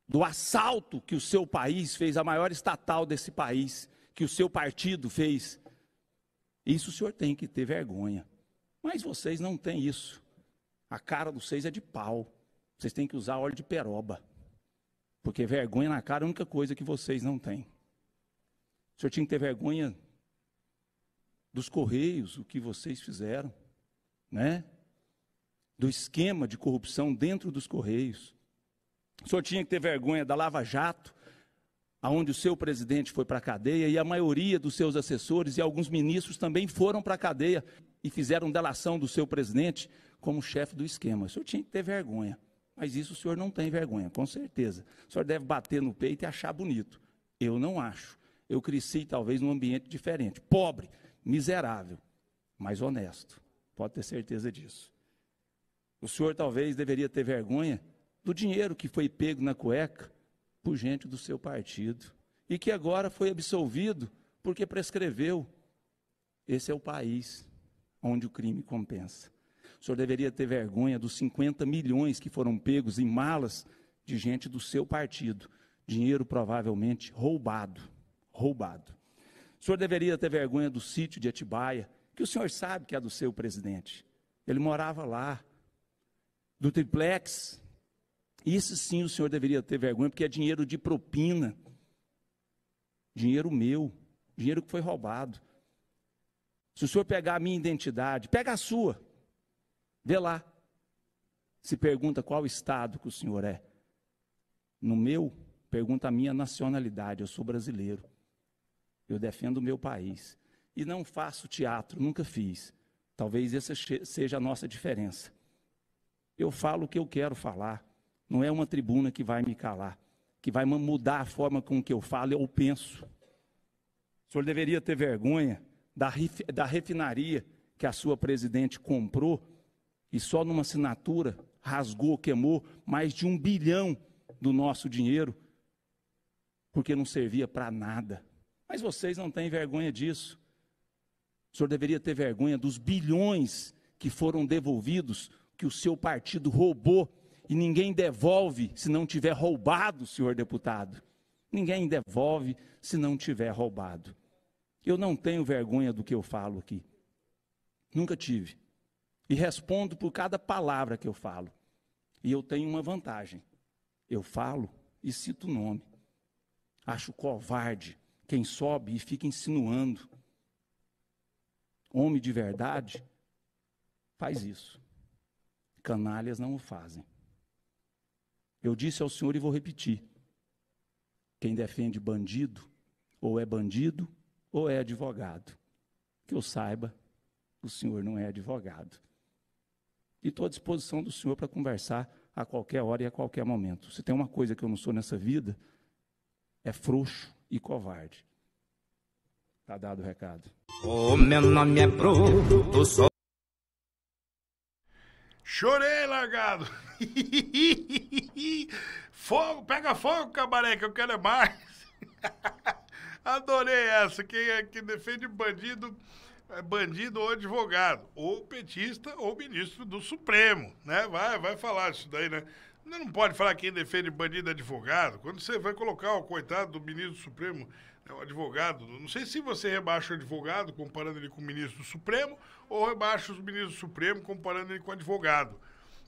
do assalto que o seu país fez, a maior estatal desse país, que o seu partido fez. Isso o senhor tem que ter vergonha. Mas vocês não têm isso. A cara dos seis é de pau. Vocês têm que usar óleo de peroba. Porque vergonha na cara é a única coisa que vocês não têm. O senhor tinha que ter vergonha dos correios, o que vocês fizeram, né? Do esquema de corrupção dentro dos correios. O senhor tinha que ter vergonha da Lava Jato, aonde o seu presidente foi para a cadeia e a maioria dos seus assessores e alguns ministros também foram para a cadeia e fizeram delação do seu presidente como chefe do esquema. O senhor tinha que ter vergonha. Mas isso o senhor não tem vergonha, com certeza. O senhor deve bater no peito e achar bonito. Eu não acho. Eu cresci talvez num ambiente diferente, pobre, miserável, mas honesto. Pode ter certeza disso. O senhor talvez deveria ter vergonha do dinheiro que foi pego na cueca por gente do seu partido e que agora foi absolvido porque prescreveu. Esse é o país onde o crime compensa. O senhor deveria ter vergonha dos 50 milhões que foram pegos em malas de gente do seu partido. Dinheiro provavelmente roubado. Roubado. O senhor deveria ter vergonha do sítio de Atibaia, que o senhor sabe que é do seu presidente. Ele morava lá. Do triplex. Isso sim o senhor deveria ter vergonha, porque é dinheiro de propina. Dinheiro meu. Dinheiro que foi roubado. Se o senhor pegar a minha identidade, pega a sua. Vê lá. Se pergunta qual estado que o senhor é. No meu, pergunta a minha nacionalidade. Eu sou brasileiro. Eu defendo o meu país. E não faço teatro, nunca fiz. Talvez essa seja a nossa diferença. Eu falo o que eu quero falar. Não é uma tribuna que vai me calar, que vai mudar a forma com que eu falo ou penso. O senhor deveria ter vergonha da, da refinaria que a sua presidente comprou e só numa assinatura rasgou, queimou mais de um bilhão do nosso dinheiro, porque não servia para nada. Mas vocês não têm vergonha disso. O senhor deveria ter vergonha dos bilhões que foram devolvidos, que o seu partido roubou, e ninguém devolve se não tiver roubado, senhor deputado. Ninguém devolve se não tiver roubado. Eu não tenho vergonha do que eu falo aqui. Nunca tive e respondo por cada palavra que eu falo. E eu tenho uma vantagem. Eu falo e cito o nome. Acho covarde quem sobe e fica insinuando. Homem de verdade faz isso. Canalhas não o fazem. Eu disse ao Senhor e vou repetir: quem defende bandido, ou é bandido, ou é advogado. Que eu saiba, o Senhor não é advogado e estou à disposição do senhor para conversar a qualquer hora e a qualquer momento. Se tem uma coisa que eu não sou nessa vida, é frouxo e covarde. Está dado o recado. O meu nome é Bruto, sou... Chorei, largado. fogo, pega fogo, cabaré, que eu quero é mais. Adorei essa. Quem é que defende bandido é bandido ou advogado, ou petista ou ministro do Supremo, né? Vai, vai falar isso daí, né? Não pode falar quem defende bandido é advogado. Quando você vai colocar o coitado do ministro do Supremo, né, o advogado, não sei se você rebaixa o advogado comparando ele com o ministro do Supremo, ou rebaixa os ministros do Supremo comparando ele com o advogado.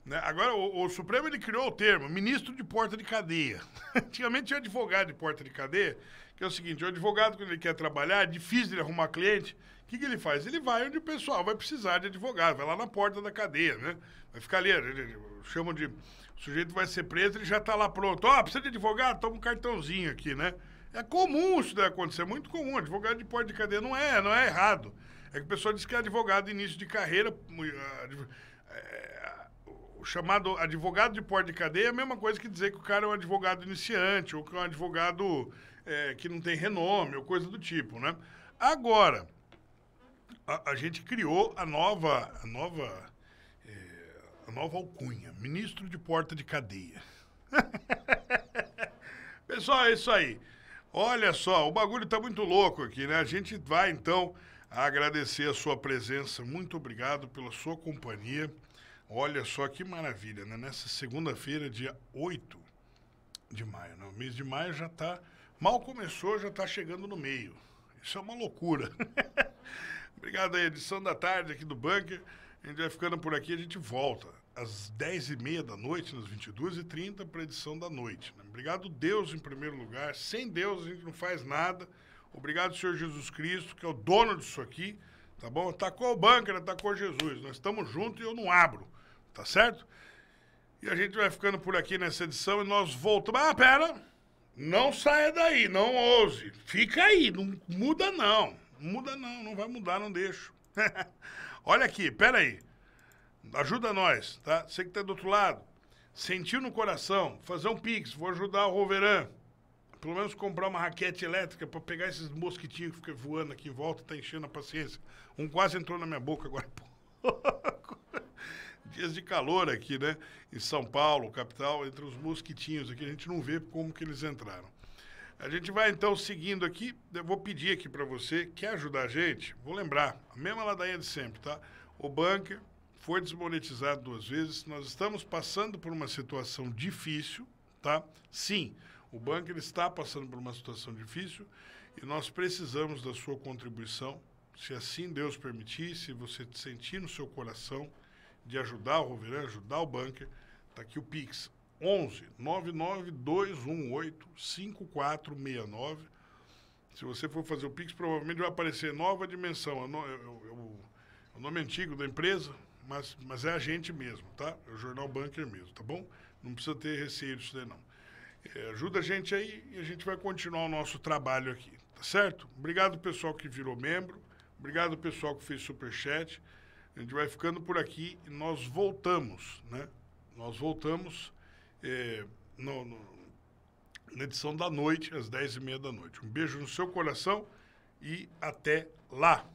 Né? Agora, o, o, Supremo ele criou o termo ministro de porta de cadeia. Antigamente tinha advogado de porta de cadeia, que é o seguinte: o advogado, quando ele quer trabalhar, é difícil ele arrumar cliente que, que ele faz? Ele vai onde o pessoal vai precisar de advogado, vai lá na porta da cadeia, né? Vai ficar ali, ele, chamam de. O sujeito vai ser preso, ele já está lá pronto. Ó, oh, precisa de advogado? Toma um cartãozinho aqui, né? É comum isso daí acontecer, muito comum. Advogado de porta de cadeia não é, não é errado. É que o pessoal diz que é advogado início de carreira. Eh, eh, o chamado advogado de porta de cadeia é a mesma coisa que dizer que o cara é um advogado iniciante ou que é um advogado é, que não tem renome ou coisa do tipo, né? Agora, a, a gente criou a nova, a nova, é, a nova alcunha, ministro de porta de cadeia. Pessoal, é isso aí. Olha só, o bagulho tá muito louco aqui, né? A gente vai então agradecer a sua presença. Muito obrigado pela sua companhia. Olha só que maravilha, né? Nessa segunda-feira, dia 8 de maio, né? O mês de maio já tá mal começou, já tá chegando no meio. Isso é uma loucura. Obrigado aí, edição da tarde aqui do Bunker. A gente vai ficando por aqui, a gente volta às 10h30 da noite, nas 22h30, para a edição da noite. Né? Obrigado Deus em primeiro lugar. Sem Deus a gente não faz nada. Obrigado Senhor Jesus Cristo, que é o dono disso aqui, tá bom? Tacou tá o bunker, tacou tá Jesus. Nós estamos juntos e eu não abro, tá certo? E a gente vai ficando por aqui nessa edição e nós voltamos. Ah, pera! Não saia daí, não ouse. Fica aí, não muda não. Muda não, não vai mudar, não deixo. Olha aqui, peraí. Ajuda nós, tá? Você que tá do outro lado. Sentiu no coração, fazer um pix, vou ajudar o Roveran. Pelo menos comprar uma raquete elétrica para pegar esses mosquitinhos que ficam voando aqui em volta, tá enchendo a paciência. Um quase entrou na minha boca agora. Dias de calor aqui, né? Em São Paulo, capital, entre os mosquitinhos aqui, a gente não vê como que eles entraram. A gente vai então seguindo aqui. Eu vou pedir aqui para você, quer ajudar a gente? Vou lembrar, a mesma ladainha de sempre, tá? O bunker foi desmonetizado duas vezes. Nós estamos passando por uma situação difícil, tá? Sim, o bunker está passando por uma situação difícil e nós precisamos da sua contribuição. Se assim Deus permitir, se você sentir no seu coração de ajudar o Roverã, ajudar o bunker, tá aqui o Pix 11 99218 5469. Se você for fazer o Pix, provavelmente vai aparecer nova dimensão. Eu, eu, é o nome é antigo da empresa, mas, mas é a gente mesmo, tá? É o Jornal Bunker mesmo, tá bom? Não precisa ter receio disso daí, não. É, ajuda a gente aí e a gente vai continuar o nosso trabalho aqui, tá certo? Obrigado, pessoal, que virou membro. Obrigado, pessoal, que fez superchat. A gente vai ficando por aqui e nós voltamos, né? Nós voltamos é, no, no, na edição da noite, às 10h30 da noite. Um beijo no seu coração e até lá!